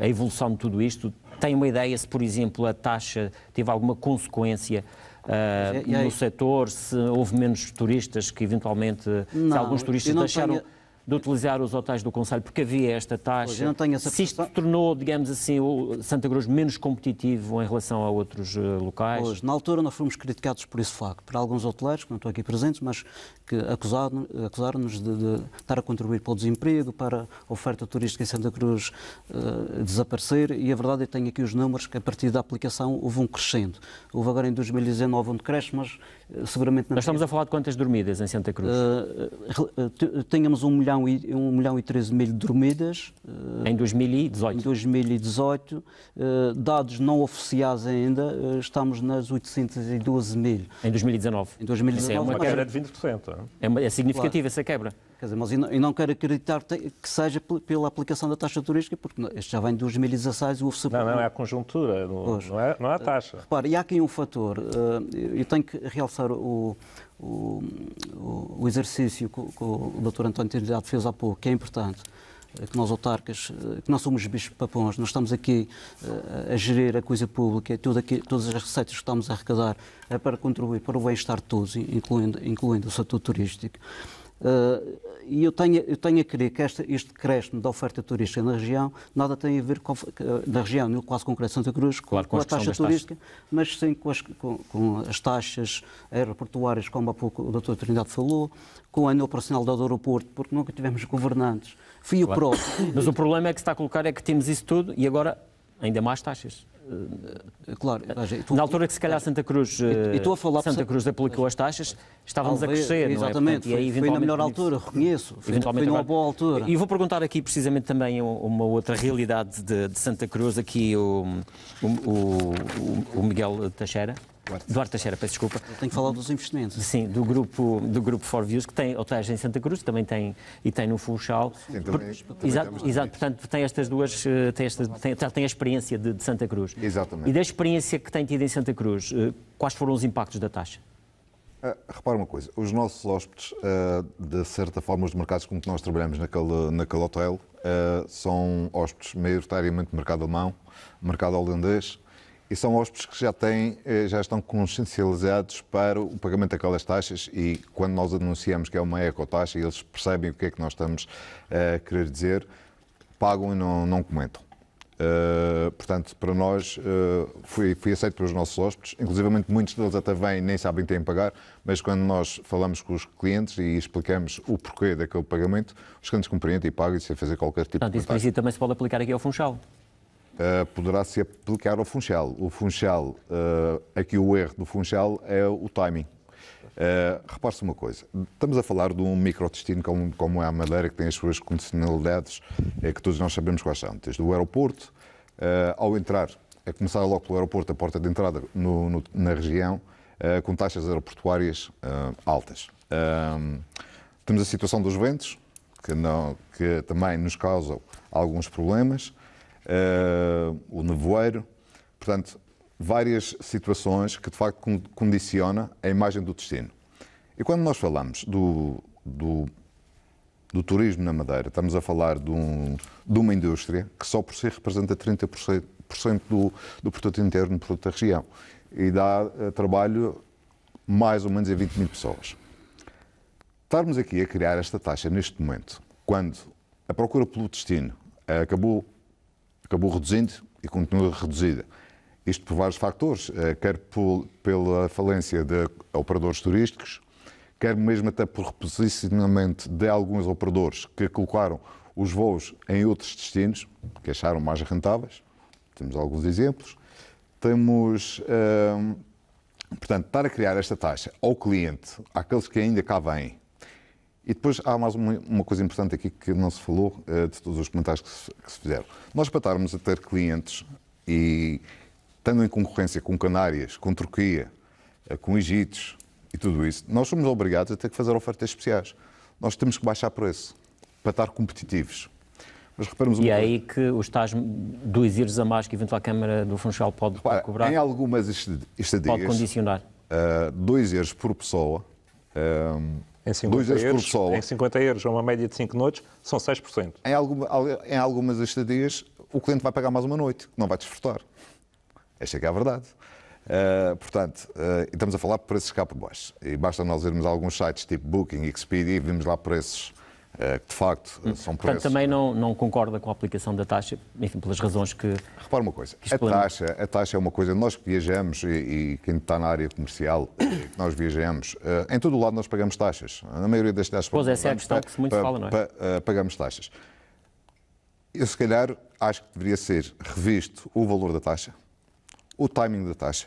a evolução de tudo isto? Tem uma ideia se, por exemplo, a taxa teve alguma consequência uh, no setor, se houve menos turistas que eventualmente, não, se alguns turistas deixaram... Tenho de utilizar os hotéis do Conselho, porque havia esta taxa. Pois, não essa Se isto tornou, digamos assim, o Santa Cruz menos competitivo em relação a outros eh, locais? Pois, na altura nós fomos criticados por esse facto, por alguns hoteleiros, que não estão aqui presentes, mas que acusaram-nos acusaram de, de, estar a contribuir para o desemprego, para a oferta turística em Santa Cruz uh, desaparecer, e a verdade é que tenho aqui os números que a partir da aplicação houve um crescendo. Houve agora em 2019 um decréscimo, mas seguramente Nós estamos a falar de quantas dormidas em Santa Cruz? Uh, tínhamos 1 um milhão, e, 1 um milhão e 13 mil dormidas. Uh, em 2018? Em 2018. Uh, dados não oficiais ainda, uh, estamos nas 812 mil. Em 2019? Em 2019. Isso é uma quebra de 20%. É? é, uma, é significativa claro. essa quebra. Quer dizer, mas eu não quero acreditar que seja pela aplicação da taxa turística, porque este já vem de 2016 o super... Não, não, é a conjuntura, não, não, é, não é a taxa. Repare, e há aqui um fator, eh, eu tenho que realçar o, o, o exercício que o, que o Dr. António Trinidade fez há pouco, que é importante eh, que nós autarcas, eh, que não somos bispos papões nós estamos aqui uh, a gerir a coisa pública, tudo aqui, todas as receitas que estamos a arrecadar é para contribuir para o bem-estar de todos, incluindo, incluindo o setor turístico. Ah, e eu tenho, eu tenho a crer que este, este da oferta turística na região nada tem a ver com, na região, no o concreto Santa Cruz, claro, com, com a taxa turística, taxas. mas sim com as, com, com as, taxas aeroportuárias, como há pouco o Dr. Trindade falou, com a no operacional do aeroporto, porque nunca tivemos governantes. Fui claro. o próprio. Mas o problema é que se está a colocar é que temos isso tudo e agora ainda mais taxas. Eh, claro, eh, é, tu, na altura que se calhar Santa Cruz, e, e eh, a falar Santa Cruz aplicou as taxas, estávamos Alve, a crescer, exatamente, não é? Portanto, foi, foi na melhor altura, reconheço, foi, eventualmente foi numa boa altura. E vou perguntar aqui precisamente também uma outra realidade de, de Santa Cruz, aqui o, o, o, o Miguel Teixeira. Duarte. Duarte Teixeira, peço desculpa. Eu tenho que falar dos investimentos. Sim, do grupo, do grupo For Views, que tem hotéis em Santa Cruz, também tem, e tem no Funchal. Sim, também, exato, exato portanto, tem estas duas, eh, tem, esta, tem, tem a experiência de, de, Santa Cruz. Exatamente. E da experiência que tem tido em Santa Cruz, eh, quais foram os impactos da taxa? Ah, repara uma coisa, os nossos hóspedes, ah, de certa forma, os mercados com que nós trabalhamos naquele, naquele hotel, ah, são hóspedes maioritariamente mercado alemão, mercado holandês, e são hóspedes que já, têm, eh, já estão consciencializados para o pagamento daquelas taxas e quando nós anunciamos que é uma ecotaxa, eles percebem o que é que nós estamos eh, a querer dizer, pagam e não, não comentam. Uh, portanto, para nós uh, foi, foi aceito pelos nossos hóspedes, inclusive muitos deles até vêm nem sabem que têm pagar, mas quando nós falamos com os clientes e explicamos o porquê daquele pagamento, os clientes compreendem e pagam sem fazer qualquer tipo Portanto, de. Portanto, isso também se pode aplicar aqui ao Funchal. Eh, poderá se aplicar ao Funchal. O Funchal, uh, aqui o erro do Funchal é o timing. Uh, Repare-se uma coisa, estamos a falar de um microdestino como, como é a Madeira, que tem as suas condicionalidades é, que todos nós sabemos quais são. Desde o aeroporto, uh, ao entrar, a começar logo pelo aeroporto, a porta de entrada no, no, na região, uh, com taxas aeroportuárias altas. temos a situação dos ventos, que, não, que também nos causam alguns problemas uh, o nevoeiro. Portanto, várias situações que de facto condiciona a imagem do destino. E quando nós falamos do, do, do turismo na Madeira, estamos a falar de, um, de, uma indústria que só por si representa 30% do, do produto interno produto da região e dá eh, trabalho mais ou menos a 20 mil pessoas. Estarmos aqui a criar esta taxa neste momento, quando a procura pelo destino eh, acabou acabou reduzindo e continua reduzida. Isto por vários fatores, eh, quer pela falência de operadores turísticos, quer mesmo até por reposicionamento de alguns operadores que colocaram os voos em outros destinos, que acharam mais rentáveis. Temos alguns exemplos. Temos, hum, portanto, estar a criar esta taxa ao cliente, àqueles que ainda cá vêm, e depois há mais uma, uma, coisa importante aqui que não se falou uh, de todos os comentários que se, que se, fizeram. Nós para estarmos a ter clientes e estando em concorrência com Canárias, com Turquia, uh, com Egito e tudo isso, nós somos obrigados a ter que fazer ofertas especiais. Nós temos que baixar preço para estar competitivos. Mas e é aí que os tais dois euros a mais que eventual Câmara do Funchal pode Repara, cobrar? Em algumas estadias... Pode condicionar. Eh, dois uh, euros por pessoa... Uh, em 50 euros, euros por Em 50 euros, uma média de 5 noites, são 6%. Em, alguma, em algumas estadias, o cliente vai pagar mais uma noite, não vai desfrutar. Esta é que é a verdade. Uh, portanto, uh, estamos a falar de preços cá por baixo. E basta nós irmos a alguns sites tipo Booking, Expedia, e vimos lá preços é, que de facto hum. são preços... Portanto, também não, não concorda com a aplicação da taxa, enfim, pelas razões que... Repara uma coisa, a taxa, a taxa é uma coisa, nós que viajamos e, e quem está na área comercial, eh, nós viajamos, eh, em todo o lado nós pagamos taxas, na maioria das taxas... Pois, essa é a questão que se muito pa, fala, não é? Pa, eh, pagamos taxas. Eu, se calhar, acho que deveria ser revisto o valor da taxa, o timing da taxa,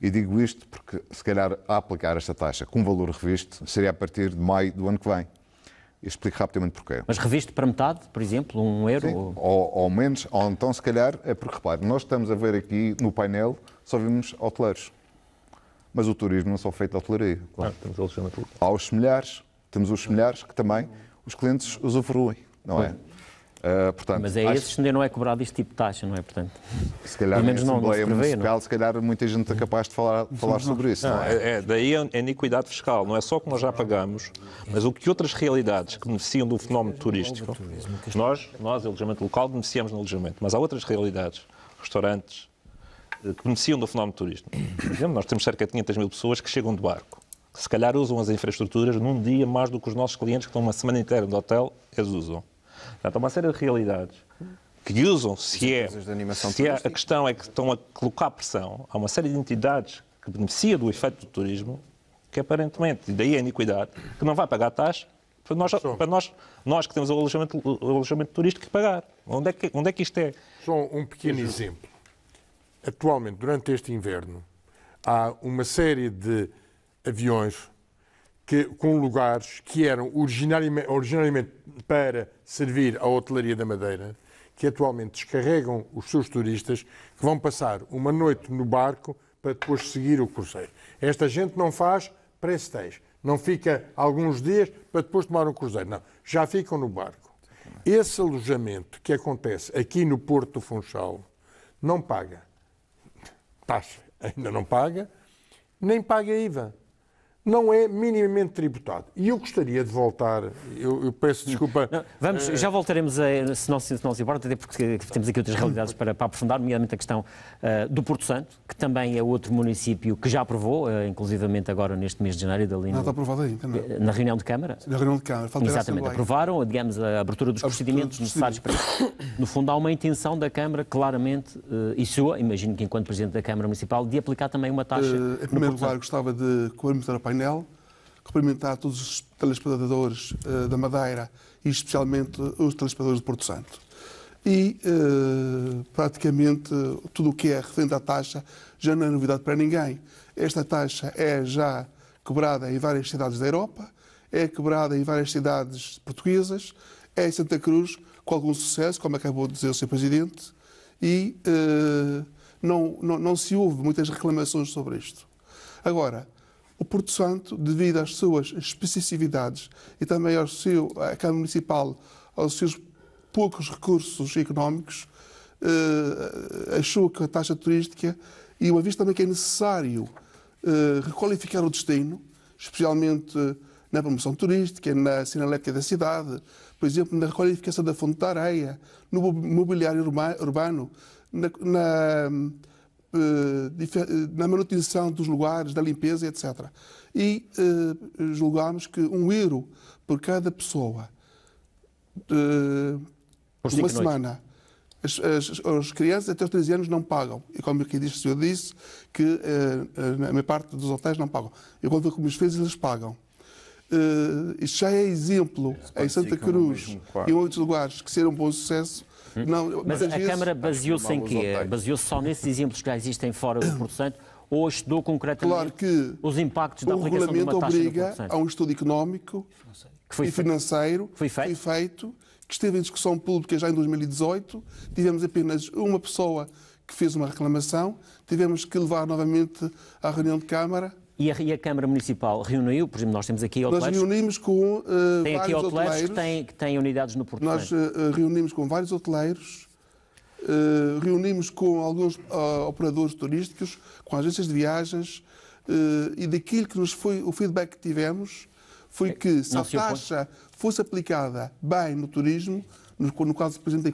e digo isto porque, se calhar, a aplicar esta taxa com valor revisto seria a partir de maio do ano que vem. Eu explico rapidamente porquê. Mas reviste para metade, por exemplo, um euro? Sim, ou... ou menos, ou então se calhar, é porque repare, nós estamos a ver aqui no painel, só vimos hoteleiros. Mas o turismo não é só feito de hotelaria. Claro, ah, temos a Há os milhares, temos os milhares que também os clientes usufruem, não é? Uh, portanto, Mas é acho... ainda não é cobrado este tipo de taxa, não é? Portanto, se calhar pelo menos não, não se prevê, não? É? se calhar muita gente é capaz de falar, falar sobre isso. Não, não é? é? é? daí a iniquidade fiscal. Não é só o que nós já pagamos, mas o que outras realidades que beneficiam do fenómeno turístico. Nós, nós alojamento local, beneficiamos no alojamento, mas há outras realidades, restaurantes, eh, que beneficiam do fenómeno turístico. Por exemplo, nós temos cerca de 500 mil pessoas que chegam de barco. Que se calhar usam as infraestruturas num dia mais do que os nossos clientes que estão uma semana inteira no hotel, eles usam. Portanto, há uma série de realidades que usam, se é, se é a questão é que estão a colocar pressão a uma série de entidades que beneficiam do efeito do turismo, que aparentemente, e daí a iniquidade, que não vai pagar taxa, para nós, para nós, nós que temos o alojamento, o alojamento turístico que pagar. Onde é que, onde é que isto é? Só um pequeno Sim. exemplo. Atualmente, durante este inverno, há uma série de aviões que, com lugares que eram originariamente, originariamente para servir à hotelaria da Madeira, que atualmente descarregam os seus turistas que vão passar uma noite no barco para depois seguir o cruzeiro. Esta gente não faz pré não fica alguns dias para depois tomar um cruzeiro, não, já ficam no barco. Esse alojamento que acontece aqui no Porto do Funchal não paga taxa, ainda não paga, nem paga IVA não é minimamente tributado. E eu gostaria de voltar, eu, eu peço desculpa. Não, vamos, eh, já voltaremos, a, se, não, se importa, até porque temos aqui outras realidades para, para aprofundar, nomeadamente a questão uh, do Porto Santo, que também é outro município que já aprovou, uh, inclusivamente agora neste mês de janeiro, dali no, não está aprovado ainda, então não. na reunião de Câmara. Na reunião de Câmara, falta Exatamente, aprovaram, digamos, a abertura dos a procedimentos abertura necessários para isso. No fundo, há uma intenção da Câmara, claramente, uh, e sua, imagino que enquanto Presidente da Câmara Municipal, de aplicar também uma taxa. Uh, em primeiro lugar, gostava de, quando a painel, cumprimentar todos os telespectadores uh, da Madeira e especialmente os telespectadores de Porto Santo. E uh, praticamente tudo o que é referente à taxa já não é novidade para ninguém. Esta taxa é já cobrada em várias cidades da Europa, é cobrada em várias cidades portuguesas, é em Santa Cruz com algum sucesso, como acabou de dizer o Sr. Presidente, e uh, não, não, não se houve muitas reclamações sobre isto. Agora, o Porto Santo, devido às suas especificidades e também ao seu, à Câmara Municipal, aos seus poucos recursos económicos, eh, achou que a taxa turística, e uma vez também que é necessário eh, requalificar o destino, especialmente na promoção turística, na sinalética da cidade, por exemplo, na requalificação da fonte da areia, no mobiliário urbano, na, na eh, eh, na manutenção dos lugares, da limpeza, etc. E eh, julgámos que um euro por cada pessoa, por uma semana, as, as, as, crianças até os 13 anos não pagam. E como aqui disse, o senhor disse que a maior parte dos hotéis não pagam. Eu quando com meus filhos, eles pagam. Uh, isto já é exemplo em Santa Cruz e em outros lugares que serão um bom sucesso Hum. Não, mas, a Câmara baseou-se em quê? Baseou-se só nesses exemplos que já existem fora do Porto Santo ou estudou concretamente claro que os impactos da aplicação de uma taxa obriga a um estudo económico que foi e financeiro foi feito? Foi feito, que esteve em discussão pública já em 2018. Tivemos apenas uma pessoa que fez uma reclamação, tivemos que levar novamente à reunião de Câmara e a, e a, Câmara Municipal reuniu, por exemplo, nós temos aqui hoteleiros... Nós reunimos com uh, Tem aqui hoteleiros, hoteleiros que, têm, que têm unidades no Porto Nós uh, reunimos com vários hoteleiros, uh, reunimos com alguns uh, operadores turísticos, com agências de viagens, uh, e daquilo que nos foi, o feedback que tivemos foi é, que se Não a taxa fosse aplicada bem no turismo, no, no caso, por exemplo,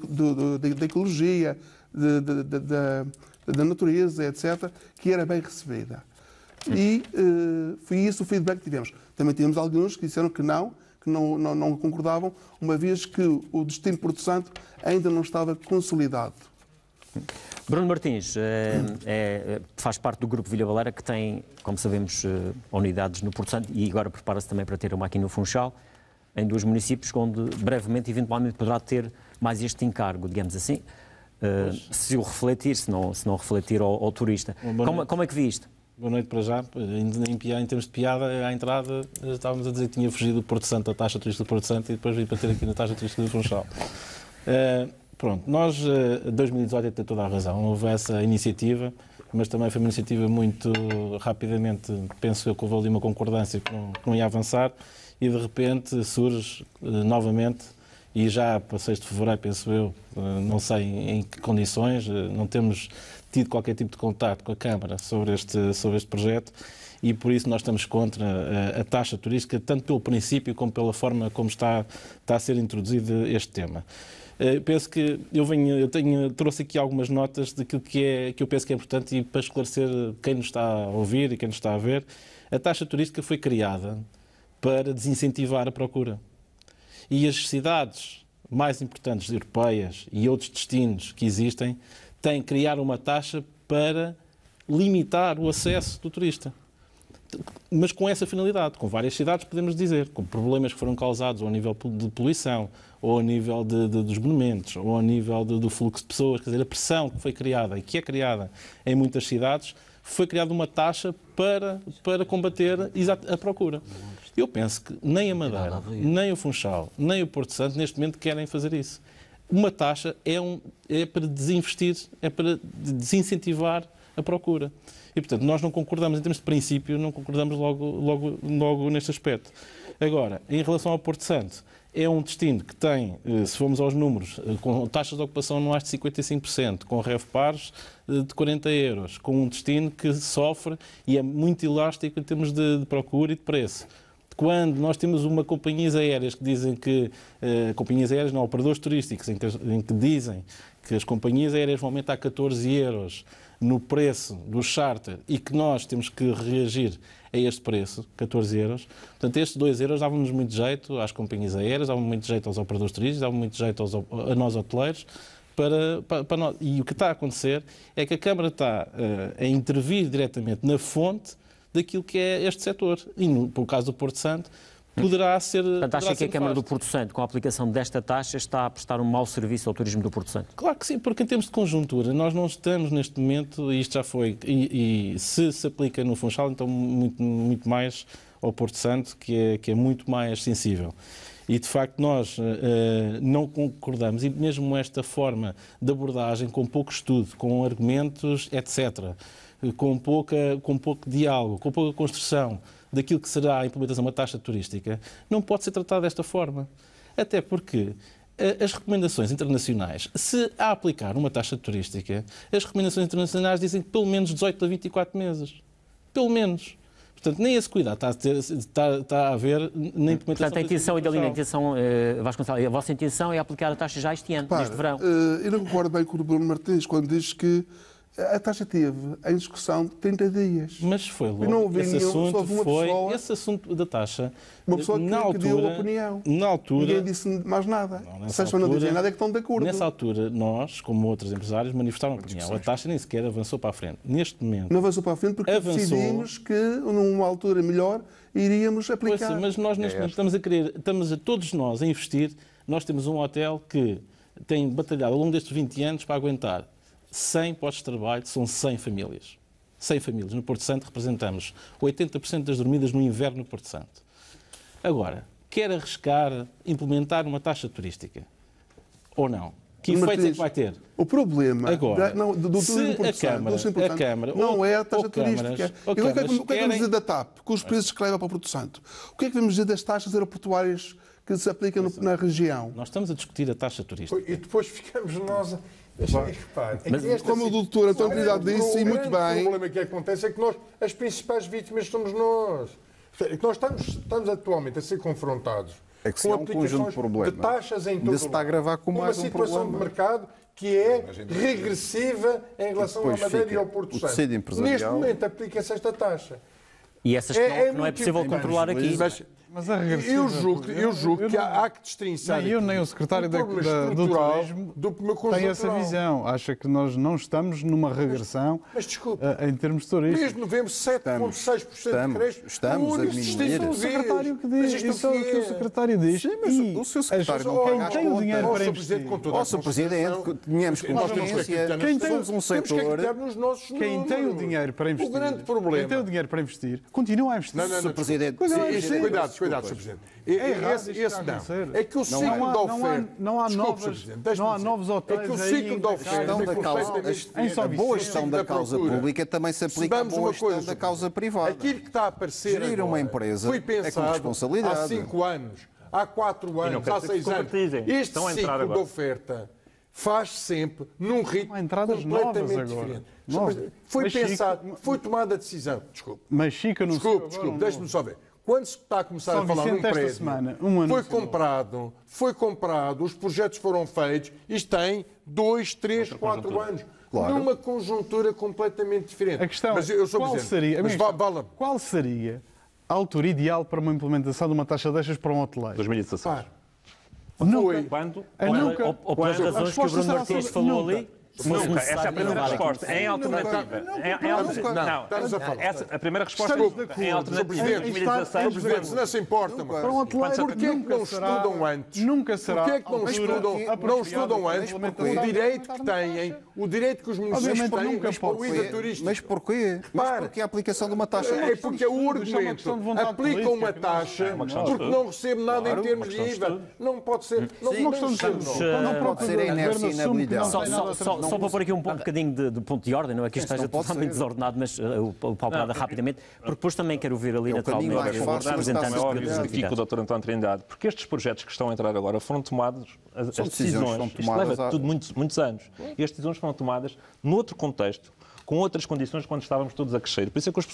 da ecologia, da natureza, etc., que era bem recebida. E uh, foi isso o feedback que tivemos. Também tivemos alguns que disseram que não, que não, não, não concordavam, uma vez que o destino Porto Santo ainda não estava consolidado. Bruno Martins eh, é, é, faz parte do grupo Vila Valera, que tem, como sabemos, unidades no Porto Santo e agora prepara-se também para ter uma aqui no Funchal, em dois municípios, onde brevemente, eventualmente, poderá ter mais este encargo, digamos assim, se o refletir, se não, se não refletir ao, ao turista. Como, como, é que vi isto? Boa noite para já. Em, em, em, termos de piada, à entrada eh, estávamos a dizer que tinha fugido do Porto Santo, da taxa turística do Porto Santo, e depois vim bater aqui na taxa turística do Funchal. Uh, pronto, nós, uh, eh, 2018 tem toda a razão, houve essa iniciativa, mas também foi uma iniciativa muito rapidamente, penso eu que houve ali uma concordância que não, que não ia avançar, e de repente surge uh, novamente, e já para 6 de fevereiro, penso eu, não sei em, em que condições, não temos tido qualquer tipo de contato com a Câmara sobre este, sobre este projeto e por isso nós estamos contra a, a, taxa turística, tanto pelo princípio como pela forma como está, está a ser introduzido este tema. Eh, penso que eu venho, eu tenho, trouxe aqui algumas notas daquilo que, é, que eu penso que é importante e para esclarecer quem nos está a ouvir e quem nos está a ver, a taxa turística foi criada para desincentivar a procura. E as cidades mais importantes europeias e outros destinos que existem tem criar uma taxa para limitar o acesso do turista. Mas com essa finalidade, com várias cidades, podemos dizer, com problemas que foram causados ao nível de poluição, ou ao nível de, de, dos monumentos, ou ao nível de, do fluxo de pessoas, quer dizer, a pressão que foi criada e que é criada em muitas cidades, foi criada uma taxa para, para combater a procura. Eu penso que nem a Madeira, nem o Funchal, nem o Porto Santo, neste momento, querem fazer isso uma taxa é, um, é para desinvestir, é para desincentivar a procura. E, portanto, nós não concordamos, em termos de princípio, não concordamos logo, logo, logo neste aspecto. Agora, em relação ao Porto Santo, é um destino que tem, eh, se formos aos números, eh, com taxas de ocupação anuais de 55%, com pares eh, de 40 euros, com um destino que sofre e é muito elástico em termos de, de procura e de preço quando nós temos uma companhias aéreas que dizem que, eh, companhias aéreas não, operadores turísticos, em que, em que dizem que as companhias aéreas vão aumentar 14 euros no preço do charter e que nós temos que reagir a este preço, 14 euros. Portanto, estes 2 euros davam-nos muito jeito às companhias aéreas, davam muito jeito aos operadores turísticos, davam muito jeito aos, a nós hoteleiros. Para, para, para nós. E o que está a acontecer é que a Câmara está uh, a intervir diretamente na fonte daquilo que é este setor. E, no, por caso do Porto Santo, poderá ser. Portanto, acha que a Câmara do Porto Santo, com a aplicação desta taxa, está a prestar um mau serviço ao turismo do Porto Santo? Claro que sim, porque em termos de conjuntura, nós não estamos neste momento, e isto já foi, e, e se se aplica no Funchal, então muito, muito mais ao Porto Santo, que é, que é muito mais sensível. E de facto nós uh, não concordamos, e mesmo esta forma de abordagem, com pouco estudo, com argumentos, etc eh, com, pouca, com pouco diálogo, com pouca construção daquilo que será a implementação de uma taxa turística, não pode ser tratado desta forma. Até porque eh, as recomendações internacionais, se a aplicar uma taxa turística, as recomendações internacionais dizem que pelo menos 18 a 24 meses. Pelo menos. Portanto, nem esse cuidado está a, ter, está, está a haver na implementação. Portanto, a intenção, Idalina, a intenção, uh, eh, Vasconcelos, a vossa intenção é aplicar a taxa já este ano, Repara, neste verão. Uh, eu não concordo bem com o Bruno Martins quando diz que a taxa teve em discussão 30 dias. Mas foi longo. Não houve esse nenhum, assunto uma foi, pessoa, esse assunto da taxa. Uma pessoa eh, que, na altura, que deu a opinião. Na altura. Ninguém disse mais nada. Não, Se acham não dizem nada é que estão de acordo. Nessa altura, nós, como outros empresários, manifestaram a opinião. A taxa nem sequer avançou para a frente. Neste momento. Não avançou para a frente porque avançou. decidimos que, numa altura melhor, iríamos aplicar. Pois, mas nós, neste é momento, estamos a querer, estamos a todos nós a investir. Nós temos um hotel que tem batalhado ao longo destes 20 anos para aguentar 100 postos de trabalho, são 100 famílias. 100 famílias. No Porto Santo representamos 80% das dormidas no inverno no Porto Santo. Agora, quer arriscar implementar uma taxa turística ou não? Que efeitos é que vai ter? O problema Agora, não, do, do turismo Porto a Câmara, Santo, a Câmara, não é a taxa turística. É câmaras, o que, é, que, vamos dizer da TAP, com os preços que leva para o Porto Santo? O que é que vamos dizer das taxas aeroportuárias que se aplicam no, é. na região? Nós estamos a discutir a taxa turística. E depois ficamos nós é mas, como o doutor António Piedade disse, e muito bem. O problema que acontece é que nós, as principais vítimas somos nós. É que nós estamos, estamos atualmente a ser confrontados é que com um conjunto de, de taxas em todo se está a gravar com mais uma um situação problema. de mercado que é assim- regressiva em relação à Madeira e ao Porto Santo. Neste momento aplica-se esta taxa. E essas é- que não, é, não é possível controlar aqui. Mas, mas a é regressiva... Eu é julgo, eu julgo eu, que eu há que distanciar... Nem eu nem o secretário da, da, do turismo do tem essa visão. Acha que nós não estamos numa regressão mas, mas desculpe, uh, em termos de turismo Desde novembro, 7,6% de crescimento. Estamos estamos a diminuir. É o secretário que diz, isso é o que o secretário diz. Sim, mas e o seu secretário não Quem tem o dinheiro para investir? Ó, Sr. Presidente, tínhamos consciência. Quem tem um setor... Quem tem o dinheiro para investir... O grande problema... Quem tem o dinheiro para investir, continua a investir. Não, não, não. Presidente... Cuidado. Cuidado, Sr. Presidente. É errado esse, não. É que o ciclo da oferta. Não há, novos hotéis não há novos hotéis. É que o ciclo da oferta. a, boa gestão da causa pública também se aplica à boa gestão da causa privada. Aquilo que está a aparecer. Gerir uma empresa é com responsabilidade há cinco anos, há quatro anos, há seis anos. Este ciclo da oferta faz sempre num ritmo completamente diferente. Novas. Foi Mas pensado, Chico... foi tomada a decisão. Desculpe. Mas Desculpe, desculpe, deixe-me só ver quando se está a começar São a falar Vicente, num prédio, semana, um ano foi comprado, foi comprado, os projetos foram feitos, isto tem dois, três, Outra quatro anos. Claro. Numa conjuntura completamente diferente. A questão mas é, eu sou qual seria, mas qual seria a altura ideal para uma implementação de uma taxa destas para um hoteleiro? 2016. Claro. Nunca. Quando? É nunca. Ou, ou, ou, a que o Bruno Martins falou ali? Nunca. Essa é a primeira resposta. Em alternativa. Não, a primeira resposta é em alternativa. Em 2016. Não se importa. Porquê que não estudam antes? Nunca será. Porquê é que não estudam, não estudam antes? Porque o direito que têm, o direito que os municípios têm, nunca pode turística. Mas porquê? Mas porquê a aplicação de uma taxa? É porque é o argumento. Aplicam uma taxa porque não recebe nada em termos de IVA. Não pode ser. Não pode ser a inércia e inabilidade. Só não só para pôr aqui um, bocadinho de, de, ponto de ordem, não é que isto esteja totalmente desordenado, mas uh, o Paulo Prada é rapidamente, porque depois também quero ouvir ali é naturalmente os representantes é aqui com o Dr. António Trindade, porque estes projetos que estão a entrar agora foram tomados, as, as decisões, decisões tomadas leva a... tudo muitos, muitos anos, e as decisões foram tomadas noutro contexto, com outras condições quando estávamos todos a crescer. Por isso é que os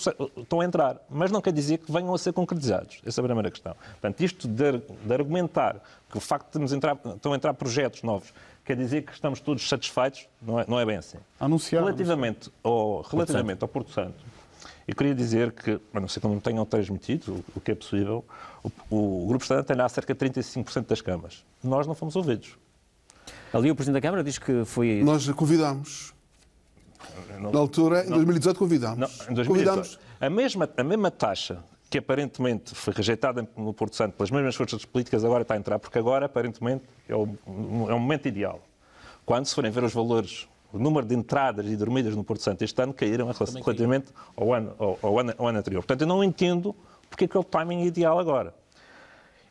estão a entrar, mas não quer dizer que venham a ser concretizados. Essa é a primeira questão. Portanto, isto de, de argumentar que o facto de termos entrar, estão a entrar projetos novos quer dizer que estamos todos satisfeitos, não é, não é bem assim. Anunciado. Relativamente, ao, relativamente ao Porto Santo, eu queria dizer que, a não ser que não tenham transmitido, o, o que é possível, o, o Grupo Estudante tem lá cerca de 35% das câmaras. Nós não fomos ouvidos. Ali o Presidente da Câmara diz que foi... Nós convidámos. Na altura, em não, 2018, convidámos. Não, em 2018. Convidámos. A, mesma, a mesma taxa que aparentemente foi rejeitada no Porto Santo pelas mesmas forças políticas, agora está a entrar, porque agora, aparentemente, é o, é o momento ideal. Quando se forem ver os valores, o número de entradas e dormidas no Porto Santo este ano caíram relativamente ao ano, ao, ao, ano, ao ano, anterior. Portanto, eu não entendo porque é que é o timing ideal agora.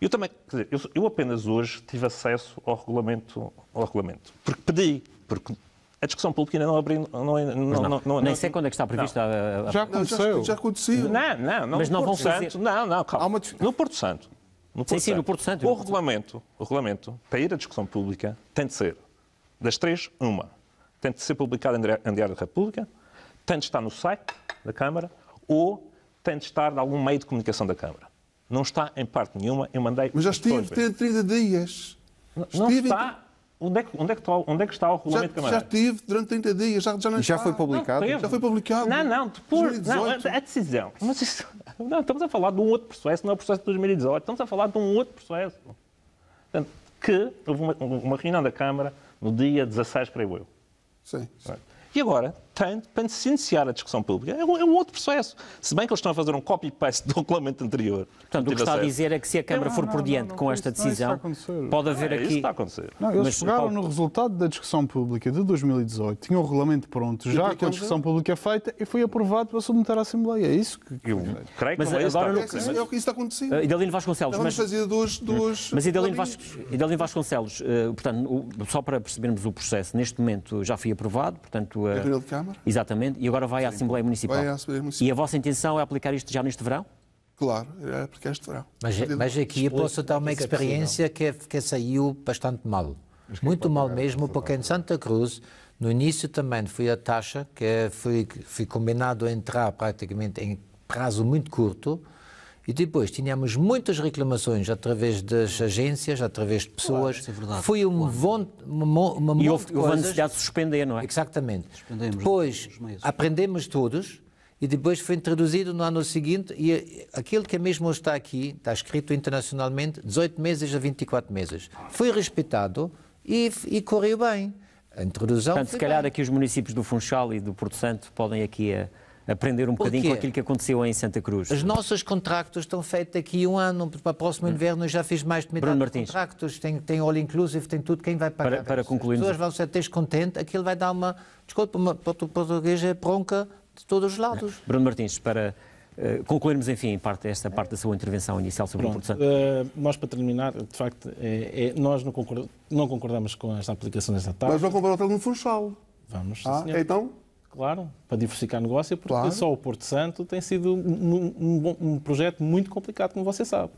Eu também, dizer, eu, eu apenas hoje tive acesso ao regulamento, ao regulamento, porque pedi, porque a discussão pública ainda não abriu. Não, não, não, não, nem sei quando é que está prevista a, a... Já aconteceu. Já, aconteceu. Não, não, não. Mas não vão fazer. Santo, não, não, calma. No Porto Santo. No Porto sim, Santo, sim, no Porto Santo. O regulamento, o regulamento, para ir à discussão pública, tem de ser das três, uma. Tem de ser publicado em Diário da República, tem de estar no site da Câmara ou tem de estar em algum meio de comunicação da Câmara. Não está em parte nenhuma, eu mandei. Mas já estive 30 dias. Não, não está Onde é que, onde é que, está, onde é que está o regulamento já, Camarões? Já tive durante 30 dias, já, já não Já foi publicado? Não, já foi publicado. Não, não, depois. 2018. Não, a é, é decisão. Mas isso, não, estamos a falar de um outro processo, não é o processo de 2018, estamos a falar de um outro processo. Portanto, que houve uma, uma reunião da Câmara no dia 16, creio eu. Sim. sim. É? E agora, tem para se iniciar a discussão pública. É um, é um, outro processo. Se bem que eles estão a fazer um copy-paste do regulamento anterior. Portanto, o que está a dizer é que se a Câmara não, for não, por diante não, com esta é decisão, pode haver é, aqui. Isso está a acontecer. eles Mas, chegaram no resultado da discussão pública de 2018, tinham o regulamento pronto, já com a discussão é. pública é feita e foi aprovado para submeter à Assembleia. É isso que. Eu creio que Mas, é agora, é, é o que está acontecendo. Uh, ah, Idalino Vasconcelos. Então, mas, fazia dois dois mas Idalino, Idalino Vasconcelos, uh, portanto, o... só para percebermos o processo, neste momento já foi aprovado, portanto. Uh... Câmara. Exatamente, e agora vai à Assembleia Municipal. Vai à Assembleia Municipal. E a vossa intenção é aplicar isto já neste verão? Claro, é porque este verão. Mas, mas aqui eu posso dar uma é experiência que, é, que é saiu bastante mal. Muito mal mesmo, porque em Santa Cruz, no início também foi a taxa que fui, fui combinado a entrar praticamente em prazo muito curto, e depois tínhamos muitas reclamações através das agências, através de pessoas. Claro, é Foi um vão, uma, E houve, houve a necessidade de suspender, não é? Exatamente. Depois aprendemos todos e depois foi introduzido no ano seguinte e aquilo que é mesmo está aqui, está escrito internacionalmente, 18 meses a 24 meses. Foi respeitado e, e correu bem. A introdução Portanto, se calhar bem. aqui os municípios do Funchal e do Porto Santo podem aqui... A aprender um bocadinho com aquilo que aconteceu em Santa Cruz. Os nossos contratos estão feitos aqui um ano, para o próximo hum. inverno eu já fiz mais de metade de contratos, tem, tem all inclusive, tem tudo, quem vai pagar? Para, para concluir As pessoas vão ser descontentes, aquilo vai dar uma, desculpa, uma português é bronca de todos os lados. É. Bruno Martins, para eh, concluirmos, enfim, parte, esta parte da sua intervenção inicial sobre Pronto, a produção. Uh, eh, nós, para terminar, de facto, é, é, nós não, não concordamos com esta aplicação desta tarde Mas vamos comprar hotel no Funchal. Vamos, ah, então? claro, para diversificar negócio, porque claro. só o Porto Santo tem sido um, um, um projeto muito complicado, como você sabe.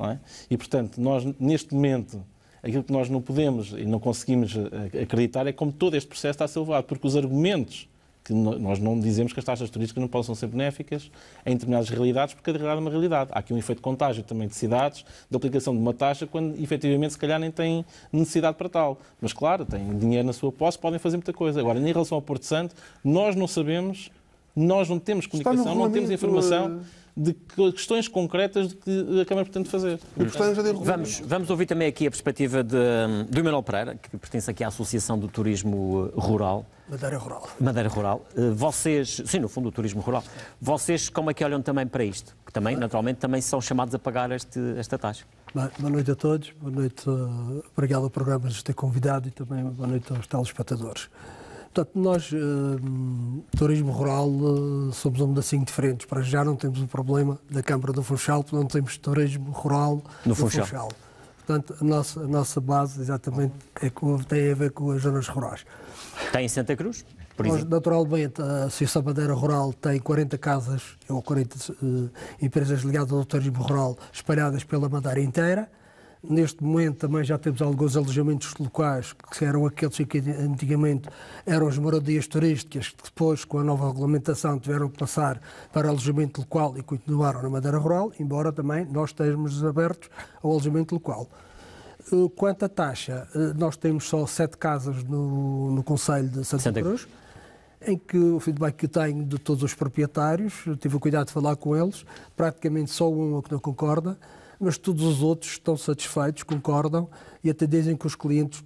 É? E, portanto, nós, neste momento, aquilo que nós não podemos e não conseguimos eh, acreditar é como todo este processo está a ser levado, porque os argumentos que nós não dizemos que as taxas turísticas não possam ser benéficas em determinadas realidades, porque cada realidade é uma realidade. Há aqui um efeito de contágio também de cidades, da aplicação de uma taxa, quando efetivamente se calhar nem têm necessidade para tal. Mas claro, têm dinheiro na sua posse, podem fazer muita coisa. Agora, em relação ao Porto Santo, nós não sabemos, nós não temos comunicação, não temos informação de questões concretas de que a Câmara pretende fazer. Vamos, vamos ouvir também aqui a perspectiva de, do Manuel Pereira, que pertence aqui à Associação do Turismo Rural. Madeira rural. Madeira rural. Eh, vocês, sim, no fundo, o turismo rural. Vocês como é que olham também para isto? Que também, naturalmente, também são chamados a pagar este, esta taxa. Boa noite a todos, boa noite, eh, obrigado ao programa de ter convidado e também boa noite aos telespectadores. Portanto, nós, eh, turismo rural, somos um pedacinho diferentes. Para já não temos o problema da Câmara do Funchal, porque não temos turismo rural no, no Funchal. Funchal. Portanto, a nossa, a nossa base, exatamente, é com, tem a ver com as zonas rurais. Tem em Santa Cruz? Nós, naturalmente, a Associação Bandeira Rural tem 40 casas ou 40 uh, eh, empresas ligadas ao turismo rural espalhadas pela Madeira inteira. Neste momento também já temos alguns alojamentos locais, que eram aqueles que antigamente eram as moradias turísticas, que depois, com a nova regulamentação, tiveram que passar para alojamento local e continuaram na Madeira Rural, embora também nós estejamos abertos ao alojamento local. Eh, quanto à taxa, eh, nós temos só sete casas no, no Conselho de Santa, Santa Cruz, em que o feedback que tenho de todos os proprietários, tive o cuidado de falar com eles, praticamente só um que não concorda, mas todos os outros estão satisfeitos, concordam e até dizem que os clientes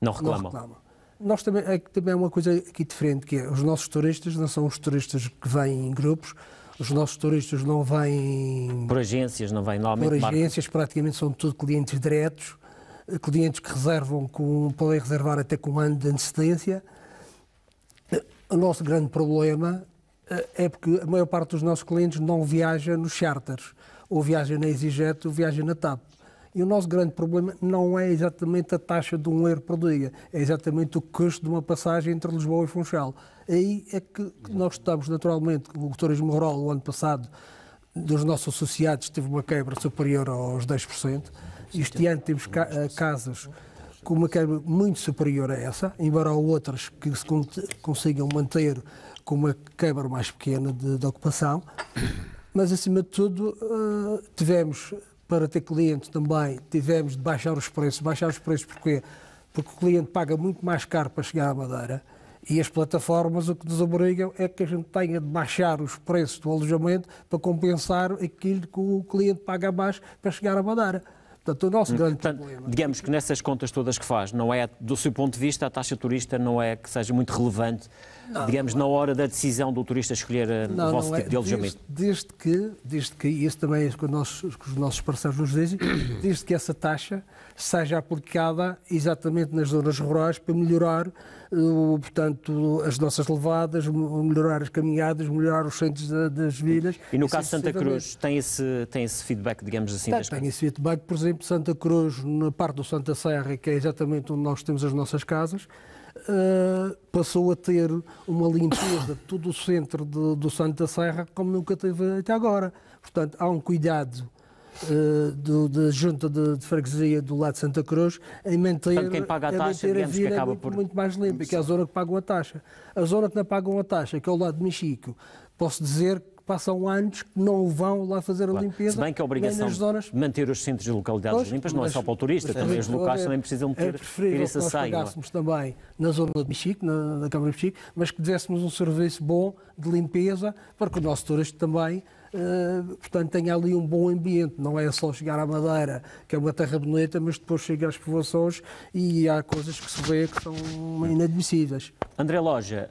não reclamam. Não reclamam. Nós também, é, também é uma coisa aqui diferente, que é os nossos turistas não são os turistas que vêm em grupos, os nossos turistas não vêm... Por agências, não vêm normalmente... Por agências, marca. praticamente são tudo clientes diretos, clientes que reservam, com, podem reservar até com um ano de antecedência. O nosso grande problema eh, é porque a maior parte dos nossos clientes não viaja nos charters ou viaja na EasyJet ou viaja na TAP. E o nosso grande problema não é exatamente a taxa de um euro por dia, é exatamente o custo de uma passagem entre Lisboa e Funchal. Aí é que nós estamos, naturalmente, o turismo rural, o ano passado, dos nossos associados, teve uma quebra superior aos 10%. Este ano temos eh, casas com uma quebra muito superior a essa, embora há outras que se consigam manter com uma quebra mais pequena de, de ocupação mas acima de tudo eh, tivemos, para ter cliente também, tivemos de baixar os preços. Baixar os preços porquê? Porque o cliente paga muito mais caro para chegar à Madeira e as plataformas o que nos obrigam é que a gente tenha de baixar os preços do alojamento para compensar aquilo que o cliente paga mais para chegar à Madeira. Portanto, o nosso hum, grande Portanto, problema. É digamos que nessas contas todas que faz, não é, do seu ponto de vista, a taxa turista não é que seja muito relevante não, digamos, não. É. na hora da decisão do turista escolher eh, não, o vosso tipo é. de alojamento? Desde, desde, que, desde que, e isso também é que, que os nossos parceiros nos dizem, desde que essa taxa seja aplicada exatamente nas zonas rurais para melhorar, eh, portanto, as nossas levadas, melhorar as caminhadas, melhorar os centros das vilas. E no caso de Santa Cruz, tem esse, tem esse feedback, digamos assim? Tem, das... tem esse feedback, por exemplo, Santa Cruz, na parte do Santa Serra, que é exatamente onde nós temos as nossas casas, uh, passou a ter uma limpeza de todo o centro de, do Santo da Serra como nunca teve até agora. Portanto, há um cuidado uh, do, da junta de, de, freguesia do lado de Santa Cruz em manter, Portanto, quem paga a, taxa, a manter a que acaba muito, por... muito mais limpa, que é a zona que pagam a taxa. A zona que não pagam a taxa, que é o lado de Mexico, posso dizer que passam anos que não vão lá fazer a claro. limpeza. Se bem que a obrigação zonas... manter os centros e localidades pois, limpas não é mas, é só para o turista, mas, também é os locais também precisam ter, é ter esse que nós saio, é? também na zona de Mexique, na, na Câmara de Mexique, mas que dessemos um serviço bom de limpeza para que o nosso turista também Uh, portanto, tem ali um bom ambiente. Não é só chegar à Madeira, que é uma terra bonita, mas depois chega às povoações e há coisas que se vê que são inadmissíveis. André Loja,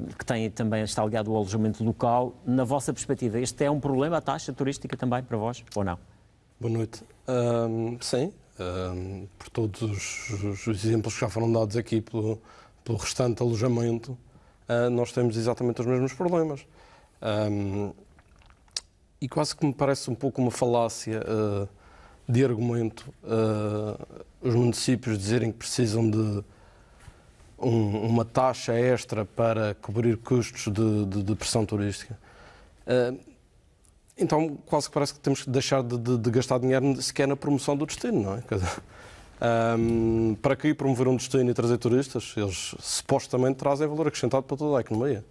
uh, que tem, também está ligado ao alojamento local, na vossa perspectiva, este é um problema, a taxa turística também para vós, ou não? Boa noite. Um, sim, um, por todos os, os, exemplos que já foram dados aqui pelo, pelo restante alojamento, uh, nós temos exatamente os mesmos problemas. Um, e quase que me parece um pouco uma falácia uh, de argumento ah, os municípios dizerem que precisam de um, uma taxa extra para cobrir custos de, de, de pressão turística. Uh, então, quase que parece que temos que deixar de, de, gastar dinheiro sequer na promoção do destino, não é? Um, ah, para que promover um destino e trazer turistas? Eles supostamente trazem valor acrescentado para toda a economia.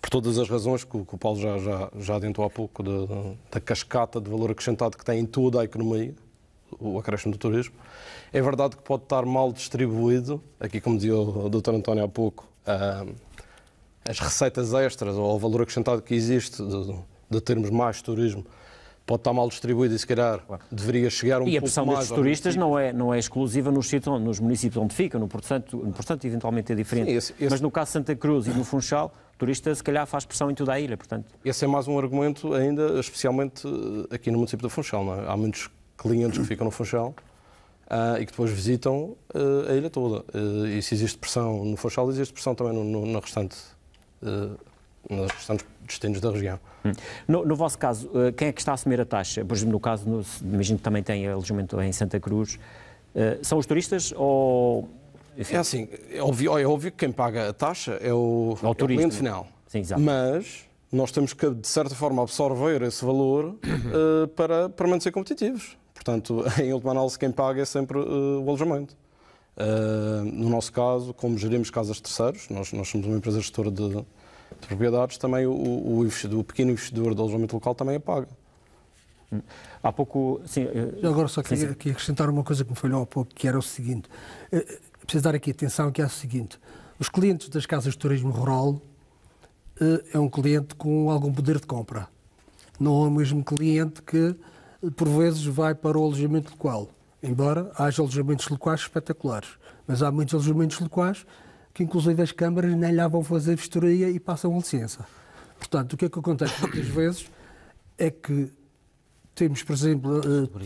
Por todas as razões que, que o Paulo já, já, já adiantou há pouco, da, da cascata de valor acrescentado que tem em toda a economia, o acréscimo do turismo. É verdade que pode estar mal distribuído, aqui como dizia o Dr. António há pouco, ah, as receitas extras ou o valor acrescentado que existe de, termos mais turismo pode estar mal distribuído e se calhar claro. deveria chegar um pouco mais... E a pressão desses turistas não é, não é exclusiva nos, sítios, nos municípios onde ficam, no portanto, no portanto eventualmente é diferente. Sim, esse, esse... Mas no caso de Santa Cruz e no Funchal, o turista se calhar faz pressão em toda a ilha, portanto... Esse é mais um argumento ainda, especialmente eh, aqui no município do Funchal, é? Há muitos clientes que ficam no Funchal ah, e que depois visitam ah, a ilha toda. Ah, e se existe pressão no Funchal, existe pressão também no, no, no restante nos restantes destinos da região. Hum. No, no, vosso caso, quem é que está a assumir a taxa? Por exemplo, no caso, no, imagino que também tem alojamento em Santa Cruz. Uh, são os turistas ou. Enfim... É assim, é óbvio, é óbvio que quem paga a taxa é o, é o, é o cliente final. Sim, exato. Mas nós temos que, de certa forma, absorver esse valor uh, para, para competitivos. Portanto, em última análise, quem paga é sempre uh, o alojamento. Uh, no nosso caso, como gerimos casas de terceiros, nós, nós somos uma empresa gestora de, de propriedades, também o, o, investidor, o pequeno investidor do alojamento local também a paga. Há pouco. Sim, eu... Eh, agora só queria aqui acrescentar uma coisa que me falhou há pouco, que era o seguinte. Preciso dar aqui atenção que é o seguinte. Os clientes das casas de turismo rural é um cliente com algum poder de compra. Não é o mesmo cliente que por vezes vai para o alojamento local, embora haja alojamentos locais espetaculares. Mas há muitos alojamentos locais que, inclusive, as câmaras nem lá vão fazer vistoria e passam a licença. Portanto, o que é que acontece muitas vezes é que temos, por exemplo,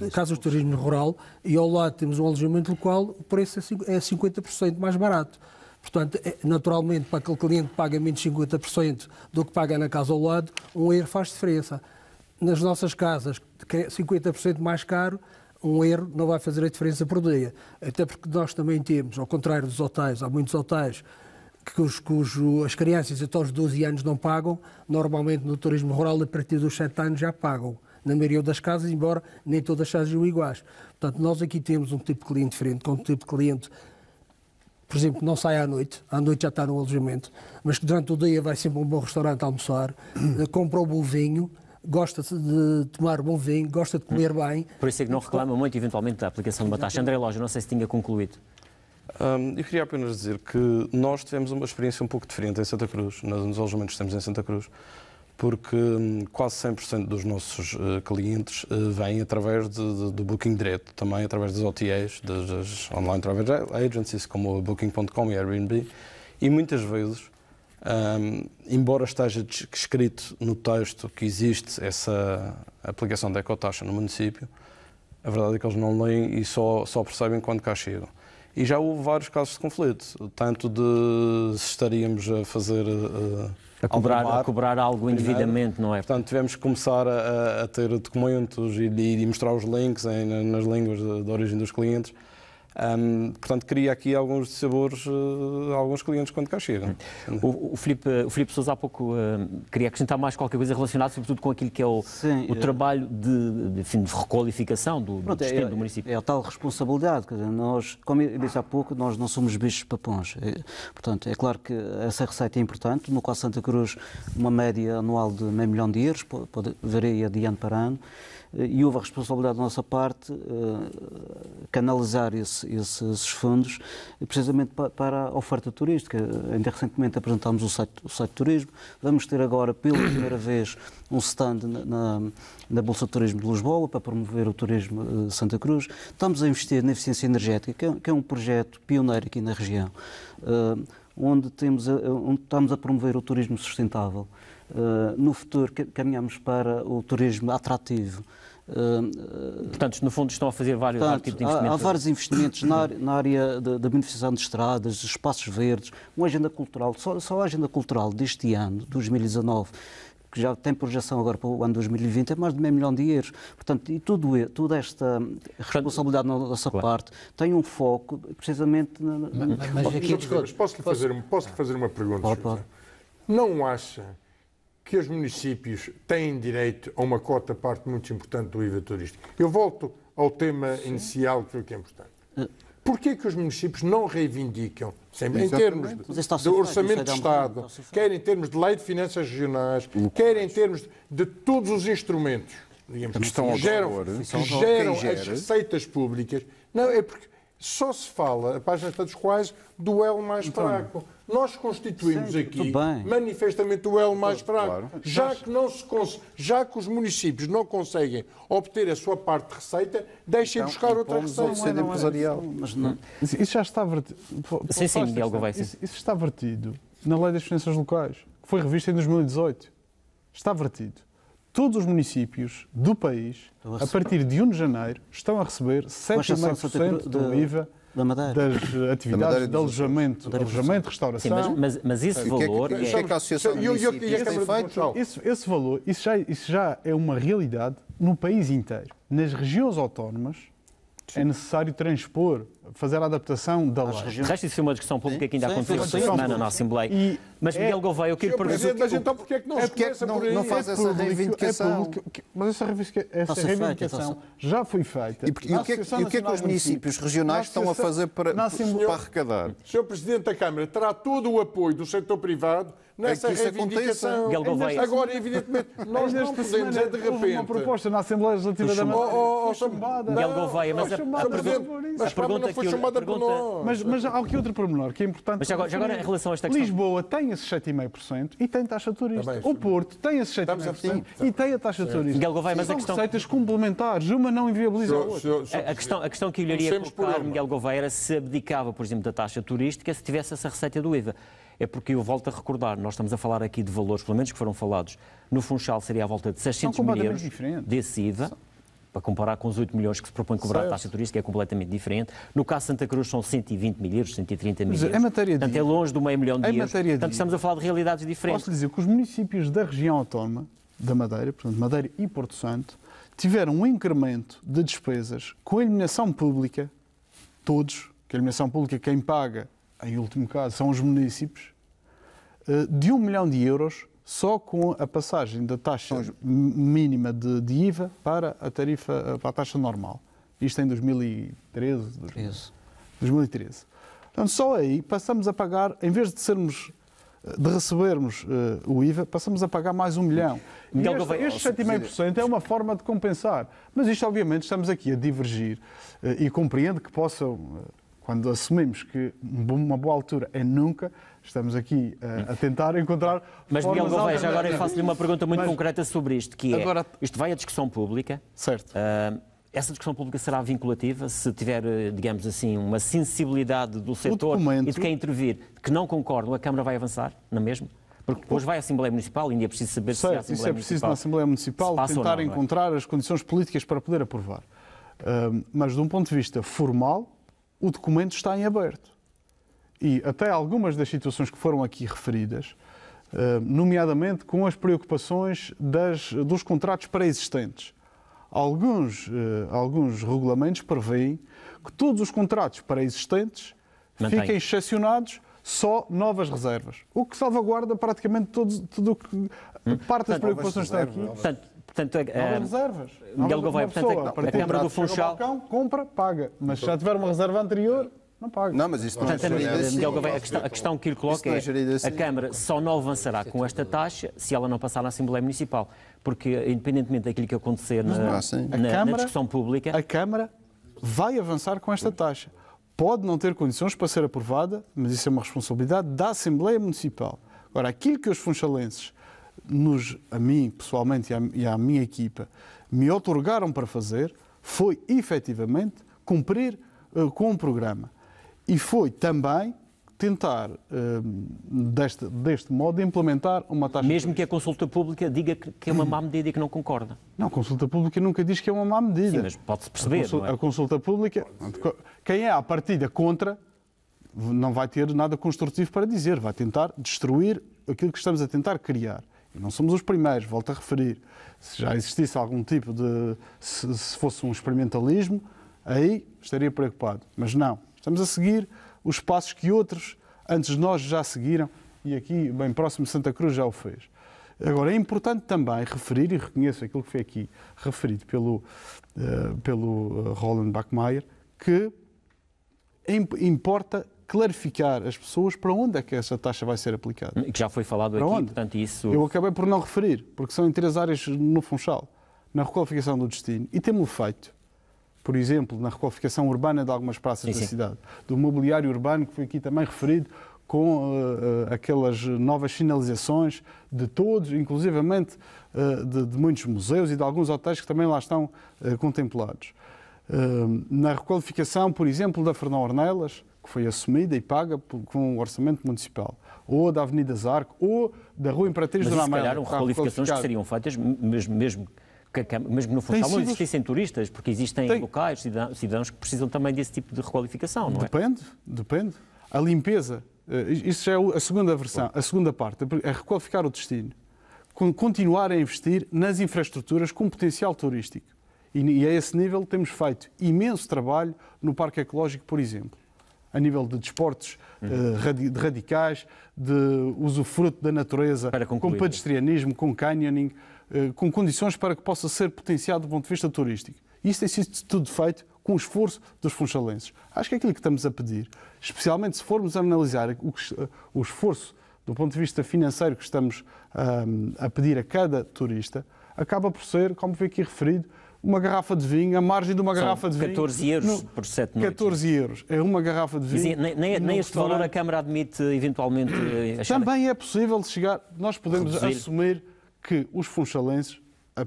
eh, casas de turismo rural e ao lado temos um alojamento local, o preço é 50% é mais barato. Portanto, é naturalmente, para aquele cliente que paga menos 50% do que paga na casa ao lado, um euro faz diferença. Nas nossas casas, 50% é mais caro, um erro não vai fazer a diferença por dia. Até porque nós também temos, ao contrário dos hotéis, há muitos hotéis cujo, cujo as crianças até aos 12 anos não pagam, normalmente no turismo rural, a partir dos 7 anos já pagam. Na maioria das casas, embora nem todas sejam iguais. Portanto, nós aqui temos um tipo de cliente diferente, com um tipo de cliente por exemplo, não sai à noite, à noite já está no alojamento, mas que durante o dia vai sempre a um bom restaurante almoçar, compra o um bom vinho, gosta de tomar bom vinho, gosta de comer hum. bem. Por isso é que não reclama muito, eventualmente, da aplicação de uma taxa. André Loja, não sei se tinha concluído. Um, eu queria apenas dizer que nós tivemos uma experiência um pouco diferente em Santa Cruz, nos alojamentos que temos em Santa Cruz, porque hum, quase 100% dos nossos eh, clientes eh, vêm através de, de, do booking direto, também através das OTAs, das, das online travel agencies, como a Booking.com e Airbnb, e muitas vezes um, embora esteja escrito no texto que existe essa aplicação da ecotaxa no município, a verdade é que eles não leem e só, só percebem quando cá chegam. E já houve vários casos de conflito, tanto de se estaríamos a fazer. Uh, a cobrar, mar, a cobrar algo indevidamente, não é? Portanto, tivemos que começar a, a ter documentos e, e, mostrar os links em, nas línguas de, de origem dos clientes um, portanto, cria aqui alguns sabores uh, alguns clientes quando cá chegam. O, o, Filipe, o Filipe Sousa há pouco uh, queria acrescentar mais qualquer coisa relacionada, sobretudo com aquilo que é o, Sim, o é... trabalho de, de, enfim, de requalificação do, Pronto, do é, do município. É a tal responsabilidade. Quer dizer, nós, como eu disse há pouco, nós não somos bichos papões. É, portanto, é claro que essa receita é importante. No qual Santa Cruz, uma média anual de meio milhão de euros, poderia de ano para ano e houve a responsabilidade da nossa parte eh, canalizar esse, esses fundos precisamente para a oferta turística. Ainda recentemente apresentámos o site, o site de turismo, vamos ter agora pela primeira vez um stand na, na Bolsa de Turismo de Lisboa para promover o turismo de eh, Santa Cruz. Estamos a investir na eficiência energética, que é, que é um projeto pioneiro aqui na região, eh, onde, temos a, onde estamos a promover o turismo sustentável. Uh, no futuro caminhamos para o turismo atrativo, Hum, portanto, no fundo, estão a fazer vários portanto, tipos de investimentos. Há, há vários investimentos na, na área da beneficiação de estradas, espaços verdes, uma agenda cultural. Só, só a agenda cultural deste ano, 2019, que já tem projeção agora para o ano 2020, é mais de meio milhão de euros. Portanto, e tudo, toda esta responsabilidade na nossa claro. parte tem um foco precisamente na. Mas, mas aqui... Posso, posso, lhe fazer, posso lhe fazer uma pergunta? Pode, pode. Não acha que os municípios têm direito a uma cota parte muito importante do IVA turístico. Eu volto ao tema Sim. inicial, que é importante. Eh. Porquê que os municípios não reivindicam, sempre, em termos de, de orçamento é de Estado, quer em termos de lei de finanças regionais, quer em termos de todos os instrumentos digamos, que, geram, assim, que geram as receitas públicas, não é porque só se fala, a página dos quais, do elo mais então, fraco. Nós constituímos sei, aqui manifestamente o elo mais então, fraco. Claro. Já, que não se já que os municípios não conseguem obter a sua parte de receita, deixem então, buscar outra receita. Não é, não empresarial. Mas não. Isso já está vertido. Sim, sim, Miguel assim, Gouveia. Isso, isso está vertido na Lei das Finanças Locais, que foi revista em 2018. Está vertido todos os municípios do país, então, a partir de 1 de janeiro, estão a receber 7,5% do IVA da Madeira. das eh, atividades da de alojamento, da alojamento, restauração. Sim, mas, mas, esse valor... O que que, é... que é- a Associação tem é feito? Esse, esse valor, isso já, isso já é uma realidade no país inteiro. Nas regiões autónomas, é Sim. é necessário transpor fazer a adaptação da lei. De resto, isso foi uma discussão pública que ainda sim, aconteceu esta semana na Assembleia. E mas, Miguel é, Gouveia, eu quero perguntar... mas então porquê é que não é porque não faz é essa público, é reivindicação? Público, mas essa, essa reivindicação feita, já foi feita. E, porque, e o que, é e o que é que os municípios regionais estão a fazer para, senhor, para arrecadar? Sr. Presidente da Câmara, terá todo o apoio do setor privado é nessa é reivindicação. Aconteça. Agora, evidentemente, nós não podemos, é de repente... uma proposta na Assembleia Legislativa da Madeira. Oh, oh, oh, Miguel Gouveia, mas a pergunta foi chamada pergunta... por mas, mas há aqui outro pormenor que é importante. Mas agora, agora em relação a esta questão... Lisboa tem esses 7,5% e tem taxa turística Também, o Porto tem esses 7,5% e tem a taxa turística Miguel Gouveia, mas São a questão... receitas complementares, uma não inviabiliza senhor, a outra. Senhor, senhor, a, questão, a questão que eu lhe iria colocar, Miguel Gouveia, era se abdicava, por exemplo, da taxa turística se tivesse essa receita do IVA é porque eu volto a recordar, nós estamos a falar aqui de valores, pelo menos que foram falados, no Funchal seria à volta de 600 mil euros desse IVA. São para comparar com os 8 milhões que se propõe cobrar certo. a taxa turística, é completamente diferente. No caso de Santa Cruz são 120 mil euros, 130 mil euros. Matéria Portanto, de... é longe de meio milhão de euros. É euros. Matéria Portanto, de... estamos a falar de realidades diferentes. Posso dizer que os municípios da região autónoma, da Madeira, portanto, Madeira e Porto Santo, tiveram um incremento de despesas com a eliminação pública, todos, que a eliminação pública quem paga, em último caso, são os municípios, eh, de 1 milhão de euros só com a passagem da taxa mínima de, de IVA para a tarifa, eh, para a taxa normal. Isto em 2013. 2013. Portanto, só aí passamos a pagar, em vez de sermos eh, de recebermos uh, o IVA, passamos a pagar mais um milhão. Miguel então, então, este, 7,5% é uma forma de compensar. Mas isto, obviamente, estamos aqui a divergir uh, e compreendo que possam, uh, quando assumimos que uma boa altura é nunca, Estamos aqui uh, a tentar encontrar. Mas Miguel Gouveia, agora eu faço-lhe uma pergunta muito Mas, concreta sobre isto, que é agora... isto vai à discussão pública. Certo. Uh, essa discussão pública será vinculativa se tiver, eh, digamos assim, uma sensibilidade do setor documento... e de quem intervir que não concorda, a Câmara vai avançar, não é mesmo? Porque depois vai à Assembleia Municipal e ainda é preciso saber certo, se a Assembleia Isso é preciso Municipal, na Assembleia Municipal tentar não, encontrar não é? as condições políticas para poder aprovar. Uh, mas, de um ponto de vista formal, o documento está em aberto. E até algumas das situações que foram aqui referidas, eh, nomeadamente com as preocupações das, dos contratos pré-existentes. Alguns, eh, alguns regulamentos prevêem que todos os contratos pré-existentes fiquem excepcionados só novas reservas, o que salvaguarda praticamente tudo, tudo que hum. parte das preocupações que aqui. Portanto, portanto, é, novas é, reservas. Miguel Gouveia, portanto, é a, a Câmara do Funchal... Balcão, compra, paga. Mas se já tiver uma reserva anterior... Não paga. Não, mas isso não, é gerido assim. Miguel Gouveia, a, questão, a questão que lhe coloca é, é assim. a Câmara só não avançará com esta taxa se ela não passar na Assembleia Municipal. Porque, independentemente daquilo que acontecer assim. na, na, Câmara, na discussão pública... A Câmara vai avançar com esta taxa. Pode não ter condições para ser aprovada, mas isso é uma responsabilidade da Assembleia Municipal. Agora, aquilo que os funchalenses, nos, a mim pessoalmente e à, e à minha equipa, me otorgaram para fazer foi efetivamente cumprir uh, com o programa e foi também tentar, hum, deste, deste modo, implementar uma taxa. Mesmo que a consulta pública diga que é uma má medida e que não concorda. Não, a consulta pública nunca diz que é uma má medida. Sim, mas pode-se perceber. A consulta, é? a consulta pública. Quem é à partida contra não vai ter nada construtivo para dizer, vai tentar destruir aquilo que estamos a tentar criar. não somos os primeiros, volto a referir. Se já existisse algum tipo de. se, se fosse um experimentalismo, aí estaria preocupado. Mas não Estamos a seguir os passos que outros antes de nós já seguiram e aqui, bem próximo, Santa Cruz já o fez. Agora, é importante também referir, e reconheço aquilo que foi aqui referido pelo, uh, pelo eh, Roland Bachmeier, que é importa clarificar as pessoas para onde é que essa taxa vai ser aplicada. Que já foi falado para aqui, onde? portanto isso... Eu acabei por não referir, porque são em três áreas no Funchal, na requalificação do destino, e temos o feito por exemplo, na requalificação urbana de algumas praças sim, sim. da cidade, do mobiliário urbano, que foi aqui também referido, com uh, uh, aquelas novas sinalizações de todos, inclusivamente uh, de, de, muitos museus e de alguns hotéis que também lá estão contemplados. na requalificação, por exemplo, da Fernão Ornelas, que foi assumida e paga por, com o um orçamento municipal, ou da Avenida Zarco, ou da Rua Imperatriz Mas, do Ramalho. Mas, se calhar, requalificações que seriam feitas mesmo, mesmo é é, Mas não no Funchal, não existissem turistas, porque existem Tem... locais, cidadãos, cidadãos, que precisam também desse tipo de requalificação, não depende, é? Depende, depende. A limpeza, eh, isso já é a segunda versão, a segunda parte, é requalificar o destino. Continuar a investir nas infraestruturas com potencial turístico. E a esse nível temos feito imenso trabalho no Parque Ecológico, por exemplo a nível de desportos eh, uhum. de radicais, de usufruto da natureza, com, com pedestrianismo, com canyoning. Eh, com condições para que possa ser potenciado do ponto de vista turístico. Isso tem sido tudo feito com o esforço dos funchalenses. Acho que é aquilo que estamos a pedir, especialmente se formos analisar o, o esforço do ponto de vista financeiro que estamos um, ah, a pedir a cada turista, acaba por ser, como foi aqui referido, uma garrafa de vinho, a margem de uma São garrafa de 14 vinho. 14 euros no, por 7 noites. 14 euros é uma garrafa de vinho. nem, nem, este valor a Câmara admite eventualmente. Eh, Também é possível chegar, nós podemos Reduzir. assumir que os funchalenses,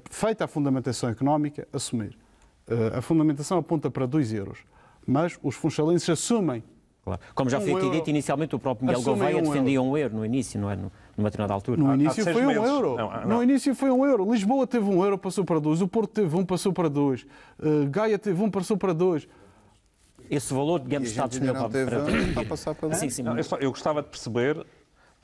feita a fundamentação económica, assumir. Eh, a fundamentação aponta para 2 euros, mas os funchalenses assumem. Claro. Como já um foi aqui euro. dito, inicialmente o próprio Miguel assumem Gouveia um defendia 1 um euro no início, não é? Numa determinada altura. No início foi 1 um euro. Não, não. No início foi um euro. Lisboa teve 1 um euro, passou para 2. O Porto teve 1, um, passou para 2. Uh, eh, Gaia teve 1, um, passou para 2 esse valor, digamos, está disponível para, para, para, para, para, para, para, para, Sim, sim. Não, eu, só, eu gostava de perceber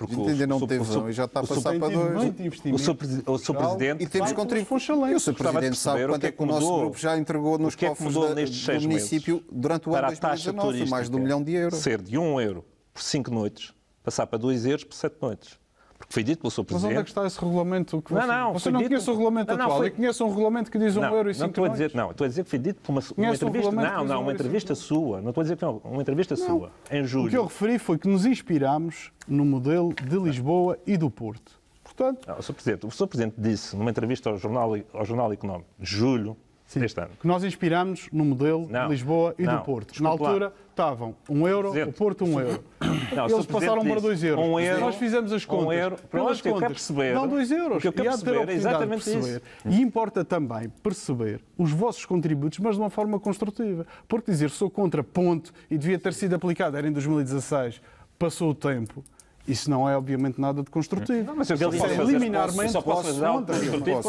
porque ainda não teve um e já está a passar para dois. É o seu, o seu presidente. E temos contribuintes. O seu presidente sabe quanto é que o é é nosso grupo já entregou nos cofres do município durante o ano 2019, mais de um milhão de euros. Ser de um euro por cinco noites, passar para dois euros por sete noites. Porque foi dito pelo seu Presidente. Mas onde é que está esse regulamento? Que não, você... não, você não dito... conhece o regulamento não, atual foi... e conhece um regulamento que diz 1 um euro e 5 não estou a dizer, Não, estou a dizer que foi dito por uma, uma entrevista... Não, não, uma entrevista sua. Não estou a dizer que não, uma entrevista não. sua, é em julho. O que eu referi foi que nos inspirámos no modelo de Lisboa e do Porto. Portanto... Não, o, Sr. Presidente, o Sr. Presidente disse numa entrevista ao Jornal, ao jornal Económico, julho, Sim, deste ano. Que nós inspiramos no modelo não, de Lisboa e não, do Porto. Desculpa, Na altura estavam 1 um euro, Presidente. o Porto 1 um euro. Não, Eles passaram para 2 euros. Um euro, nós fizemos as contas. Um euro, pronto, eu perceber. Não, 2 euros. Eu quero perceber, é exatamente perceber. isso. E importa também perceber os vossos contributos, mas de uma forma construtiva. Porque dizer sou contra ponto e devia ter sido aplicado, era em 2016, passou o tempo. Isso não é, obviamente, nada de construtivo. Não, mas eu só posso liminarmente posso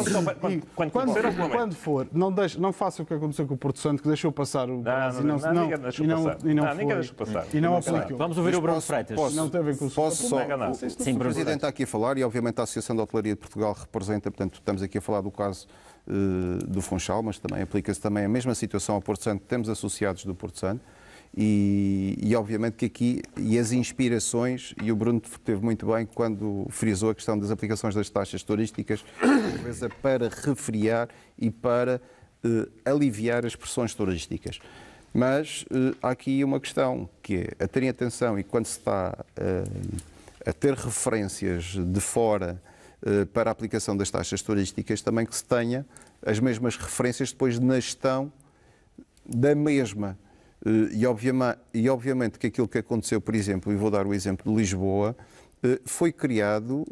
construtivo quando, for. Não, deixe, não faça o que aconteceu com o Porto Santo, que deixou passar o não, não, não, não, e não, e não, aplicou. Vamos ouvir o Bruno Freitas. Posso, não teve com posso só... Sim, o Presidente está aqui a falar e, obviamente, a Associação da Hotelaria de Portugal representa, portanto, estamos aqui a falar do caso eh, do Funchal, mas também aplica-se também a mesma situação ao Porto Santo, temos associados do Porto Santo, e, e, obviamente que aqui, e as inspirações, e o Bruno teve muito bem quando frisou a questão das aplicações das taxas turísticas, para refriar e para eh, aliviar as pressões turísticas. Mas eh, há aqui uma questão que é a terem atenção e quando se está eh, a ter referências de fora eh, para a aplicação das taxas turísticas, também que se tenha as mesmas referências depois na gestão da mesma eh, e, obviamente, e obviamente que aquilo que aconteceu, por exemplo, e vou dar o exemplo de Lisboa, eh, foi criado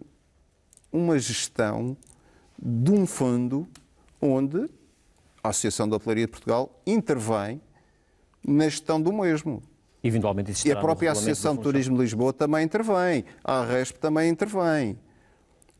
uma gestão de um fundo onde a Associação da Hotelaria de Portugal intervém na gestão do mesmo. Eventualmente E a própria Associação de Turismo de Lisboa também intervém, a Resp também intervém.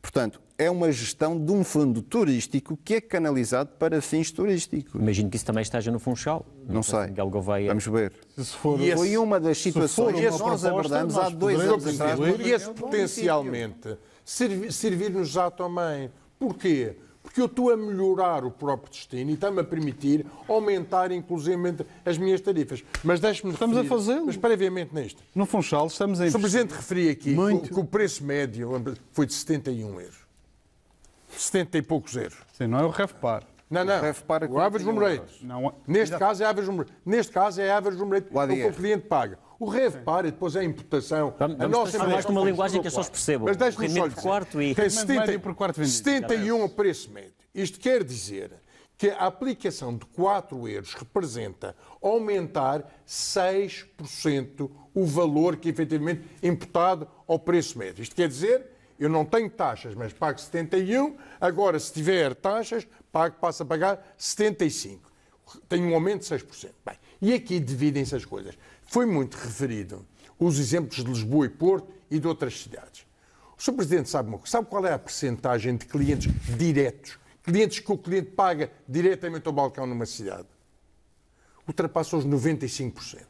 Portanto, é uma gestão de um fundo turístico que é canalizado para fins turísticos. Imagino que isso também esteja no Funchal. Não, sei. Assim, Miguel Gouveia. Vamos ver. Se for, e foi uma das situações que nós abordamos há dois anos atrás. E esse é potencialmente servir-nos já também. Porquê? Porque eu estou a melhorar o próprio destino e está-me a permitir aumentar, inclusivamente, as minhas tarifas. Mas deixe-me Estamos referir, a fazê-lo. Mas previamente neste. No Funchal estamos a Se O Presidente referia aqui que o preço médio foi de 71 euros. 70 e poucos euros. Sim, não é o refpar. Não, não. O, é o average room rate. Não, neste, caso é average room, neste caso é average room rate o que o cliente paga. O RevPar e depois é a importação. Vamos, a nossa falar de uma linguagem que eu só percebo. Mas deixe-me só dizer. Quarto e... Tem 70, por quarto vendido, 71 a preço médio. Isto quer dizer que a aplicação de 4 euros representa aumentar 6% o valor que é efetivamente imputado ao preço médio. Isto quer dizer eu não tenho taxas, mas pago 71. Agora, se tiver taxas, pago, passo a pagar 75. Tem um aumento de 6%. Bem, e aqui dividem-se as coisas. Foi muito referido os exemplos de Lisboa e Porto e de outras cidades. O Sr. Presidente sabe uma coisa. Sabe qual é a percentagem de clientes diretos? Clientes que o cliente paga diretamente ao balcão numa cidade? Ultrapassa os 95%.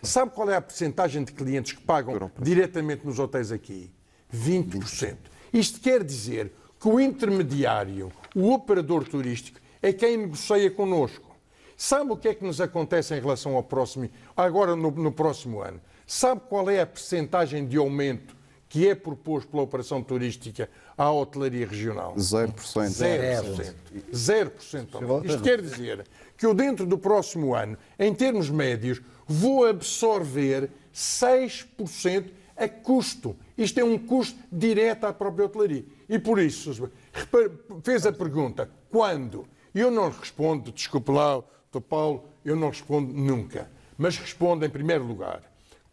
Sabe qual é a percentagem de clientes que pagam diretamente nos hotéis aqui? 20%. 20%. Isto quer dizer que o intermediário, o operador turístico, é quem negocia connosco. Sabe o que é que nos acontece em relação ao próximo, agora no, no próximo ano? Sabe qual é a percentagem de aumento que é proposto pela operação turística à hotelaria regional? 0%. 0%. 0%. 0%. Isto quer dizer que eu, dentro do próximo ano, em termos médios, vou absorver 6% a custo isto tem um custo direto à própria hotelaria. E por isso, fez a pergunta, quando? eu não respondo, desculpe lá, Dr. Paulo, eu não respondo nunca. Mas respondo em primeiro lugar.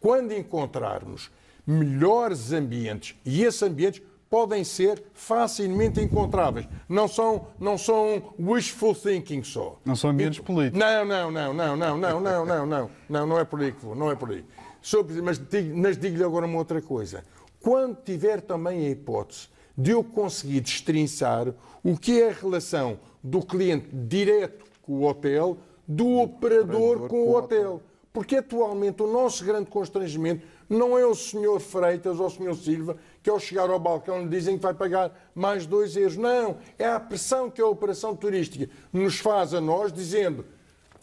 Quando encontrarmos melhores ambientes, e esses ambientes podem ser facilmente encontráveis. Não são, não são wishful thinking só. Não são ambientes políticos. Não, não, não, não, não, não, não, não, não, não, não é por aí que vou, não é por aí. Sobre, mas digo-lhe agora uma outra coisa quando tiver também a hipótese de eu conseguir destrinçar o que é a relação do cliente direto com o hotel, do operador, operador com, o hotel. hotel. Porque atualmente o nosso grande constrangimento não é o senhor Freitas ou o senhor Silva que ao chegar ao balcão lhe dizem que vai pagar mais dois euros. Não, é a pressão que a operação turística nos faz a nós, dizendo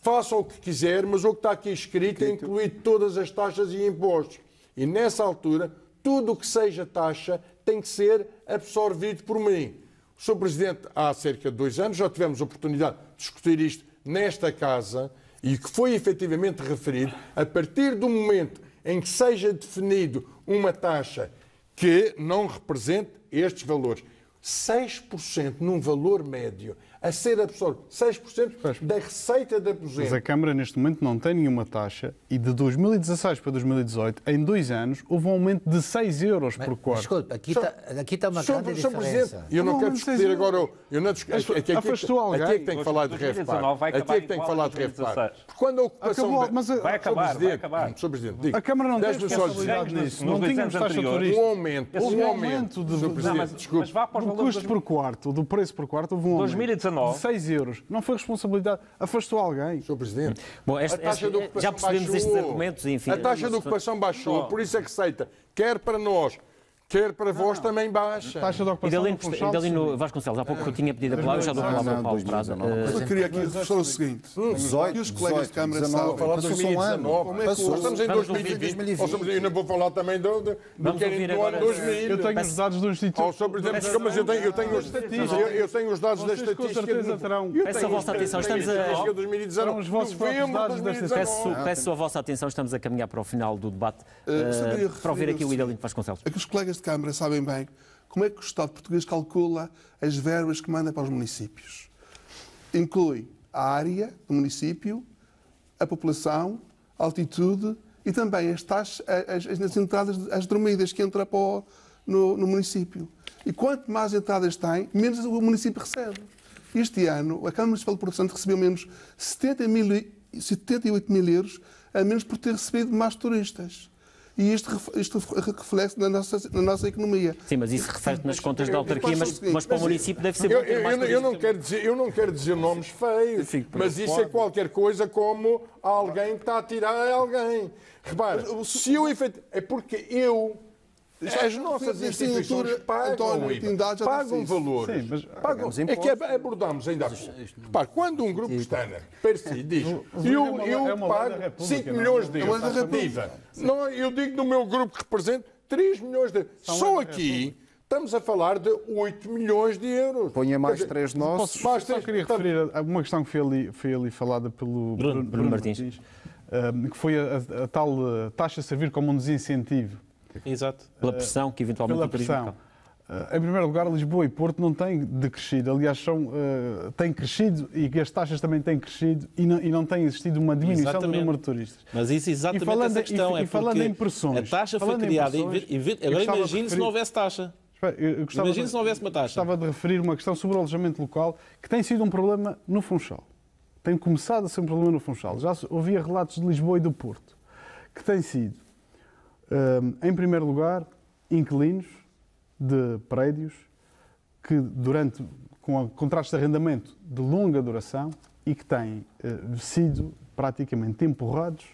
faça o que quiser, mas o que está aqui escrito é incluir todas as taxas e impostos. E nessa altura tudo o que seja taxa tem que ser absorvido por mim. O Sr. Presidente, há cerca de dois anos, já tivemos oportunidade de discutir isto nesta Casa e que foi efetivamente referido, a partir do momento em que seja definido uma taxa que não represente estes valores. 6% num valor médio a ser absorvido. 6% da receita da aposento. Mas a Câmara, neste momento, não tem nenhuma taxa e de 2016 para 2018, em dois anos, houve um aumento de 6 euros por quarto. Desculpe, aqui está aqui tá uma Sr. grande Sr. diferença. eu não, não quero discutir agora... Eu, eu não, aqui, aqui, aqui, alguém. Aqui é que é tem que falar de refpar. Aqui é que tem que falar de refpar. Quando a ocupação... Acabou, mas, vai eh, acabar, vai acabar. Sr. Presidente, digo, a Câmara não tem responsabilidade nisso. Não tínhamos taxa turista. Um aumento. Houve um aumento de... Desculpe. Mas vá para os valores... Do custo por quarto, do preço por quarto, houve um aumento. 2019 de 6 euros. Não foi responsabilidade. Afastou alguém. Sr. Presidente. Bom, este, a taxa de ocupação já percebemos baixou. estes argumentos, enfim. A taxa de ocupação baixou, por isso é que aceita. Quer para nós, Quer para vós não. também baixa. Taxa de ocupação. E dali, no Vasconcelos, há pouco que é. eu tinha pedido a palavra, já dou a palavra ao Paulo Prado. Eu queria aqui só o seguinte: 18, os colegas de Câmara 19, falar de 2019. Passou. Estamos em 2020. Eu não vou falar também do, do, do que é do ano 2000. Eu tenho os dados do Instituto. mas eu tenho, os, eu tenho os dados da estatística. Peço a vossa atenção. Estamos a. Os vossos dados Peço a vossa atenção. Estamos a caminhar para o final do debate. Eh, eh, para ouvir aqui o Idalino Vasconcelos. colegas é Câmara sabem bem como é que o Estado português calcula as verbas que manda para os municípios. Inclui a área do município, a população, a altitude e também as, taxas, as, as entradas, as dormidas que entra para o, no, no, município. E quanto mais entradas tem, menos o município recebe. Este ano, a Câmara Municipal de Porto Santo recebeu menos 70 mil, 78 mil euros, a menos por ter recebido mais turistas e isto, isto reflete na nossa, na nossa economia. Sim, mas isso reflete nas contas da autarquia, mas, mas para o município deve ser muito mais eu, eu, não quero dizer Eu não quero dizer nomes feios, mas isso é qualquer coisa como alguém está a tirar a alguém. Repara, se eu efetivamente... É porque eu já as nossas Nesta instituições pagam António, o IVA, pagam valores. Sim, mas pagam. É que é, abordamos ainda Repare, quando um grupo estana si diz eu, é eu pago 5 é? milhões de euros de IVA, não, eu digo no meu grupo que represento 3 milhões de euros. Só aqui estamos a falar de 8 milhões de euros. Ponha mais dizer, três nossos. Posso, mais só queria estamos... Tá- referir a uma questão que foi ali, foi ali falada pelo Bruno, Bruno, Bruno Martins, Martins, eh, que foi a, a, a tal eh, taxa servir como um desincentivo Exato. Pela pressão que eventualmente pela pressão. Eh, em primeiro lugar, Lisboa e Porto não têm decrescido, aliás, são, uh, têm crescido e as taxas também têm crescido e não, e não tem existido uma diminuição exatamente. do número de turistas. Mas isso é exatamente e falando, essa questão. E, e é falando em pressões. A taxa foi criada. Agora imagine se não houvesse taxa. Imagina se não houvesse uma taxa. Estava de referir uma questão sobre o alojamento local que tem sido um problema no Funchal. Tem começado a ser um problema no Funchal. Já ouvia relatos de Lisboa e do Porto que tem sido em primeiro lugar, inquilinos de prédios que, durante com contratos de arrendamento de longa duração e que têm eh, sido praticamente empurrados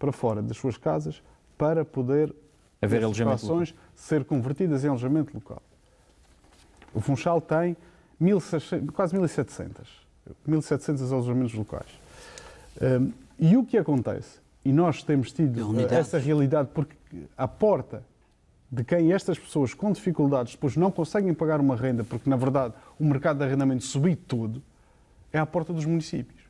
para fora das suas casas para poder haver alojamento ser convertidas em alojamento local. O Funchal tem 1600, quase 1.700, 1.700 alojamentos locais. Um, e o que acontece e nós temos tido essa realidade porque a porta de quem estas pessoas com dificuldades depois não conseguem pagar uma renda, porque na verdade o mercado de arrendamento subiu todo, é a porta dos municípios.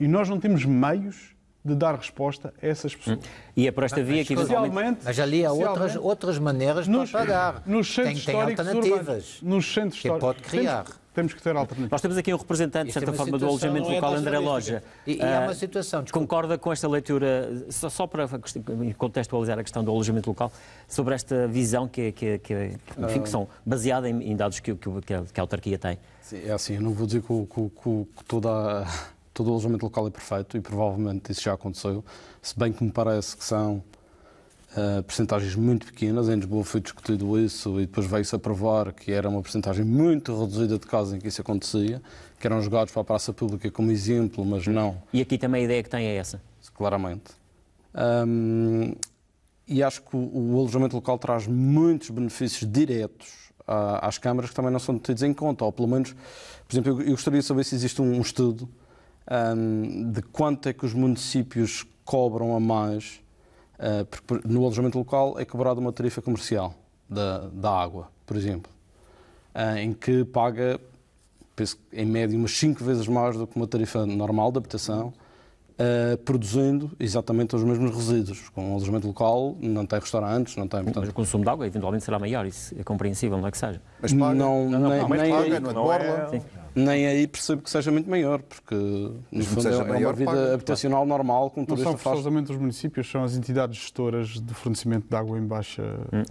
E nós não temos meios de dar resposta a essas pessoas. E é por esta via que... Especialmente, mas ali há outras, outras maneiras nos, para pagar. Nos centros tem, tem alternativas. Urbanos, nos centros que pode criar. Temos que ter alternativas. Nós temos aqui um representante, de certa forma, do alojamento é local, é André Loja. E, e há uma ah, situação, desculpa. Concorda com esta leitura, só, só para contextualizar a questão do alojamento local, sobre esta visão que, que, que, enfim, que ah. são baseada em, em dados que, que, que, a autarquia tem? Sim, é assim, eu não vou dizer que, que, que, que toda a todo o alojamento local é perfeito e provavelmente isso já aconteceu, se bem que me parece que são eh, percentagens muito pequenas. Em Lisboa foi discutido isso e depois veio-se a provar que era uma percentagem muito reduzida de casos em que isso acontecia, que eram jogados para a praça pública como exemplo, mas não. E aqui também a ideia que tem é essa? Claramente. Um, e acho que o, o alojamento local traz muitos benefícios diretos às câmaras que também não são tidos em conta, ou pelo menos, por exemplo, eu, eu gostaria de saber se existe um, um estudo um, de quanto é que os municípios cobram a mais eh, porque no alojamento local é cobrada uma tarifa comercial da, da água, por exemplo, eh, em que paga, penso, em média, umas 5 vezes mais do que uma tarifa normal de habitação Uh, produzindo exatamente os mesmos resíduos. Com o alojamento local não tem restaurantes, não tem. Portanto... Mas o consumo de água eventualmente será maior, isso é compreensível, não é que seja? Mas paga, não, não, não, nem, não, mas nem paga, aí, não é Nem aí percebo que seja muito maior, porque no fundo é maior, uma vida paga, habitacional com normal. os não são forçosamente os municípios, são as entidades gestoras de fornecimento de água em baixa. Hum.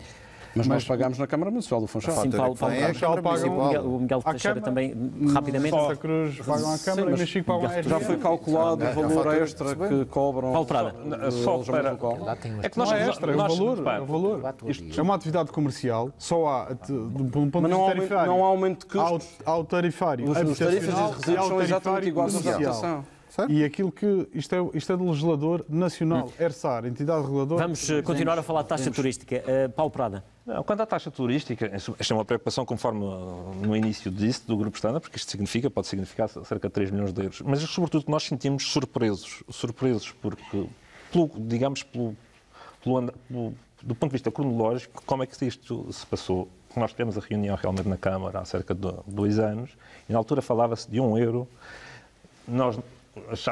Mas, mas nós pagámos na Câmara Municipal do Funchal. Sim, Paulo, Paulo, é Paulo, Paulo, o Miguel Teixeira também, rapidamente. Santa Cruz pagam à Câmara e Mexico pagam à Já foi calculado o valor extra que cobram. Paulo Prada. Só para... É que não é extra, é o valor. O é valor. é uma atividade comercial, só há, eh, de um ponto de vista tarifário. Não há aumento de custos. Há o tarifário. Os tarifas e as são exatamente iguais à habitação. Certo. E aquilo que. Isto é, isto é do legislador nacional, hum. ERSAR, entidade reguladora. Vamos eh, continuar a falar de taxa turística. Uh, Paulo Prada. Não, quanto à taxa turística, esta é uma preocupação, conforme eh, no início disse, do Grupo Standard, porque isto significa, pode significar cerca de 3 milhões de euros. Mas, sobretudo, nós sentimos surpresos. Surpresos porque, pelo, digamos, pelo, pelo, do ponto de vista cronológico, como é que isto se passou. Nós tivemos a reunião realmente na Câmara há cerca de dois anos e, na altura, falava-se de um euro. Nós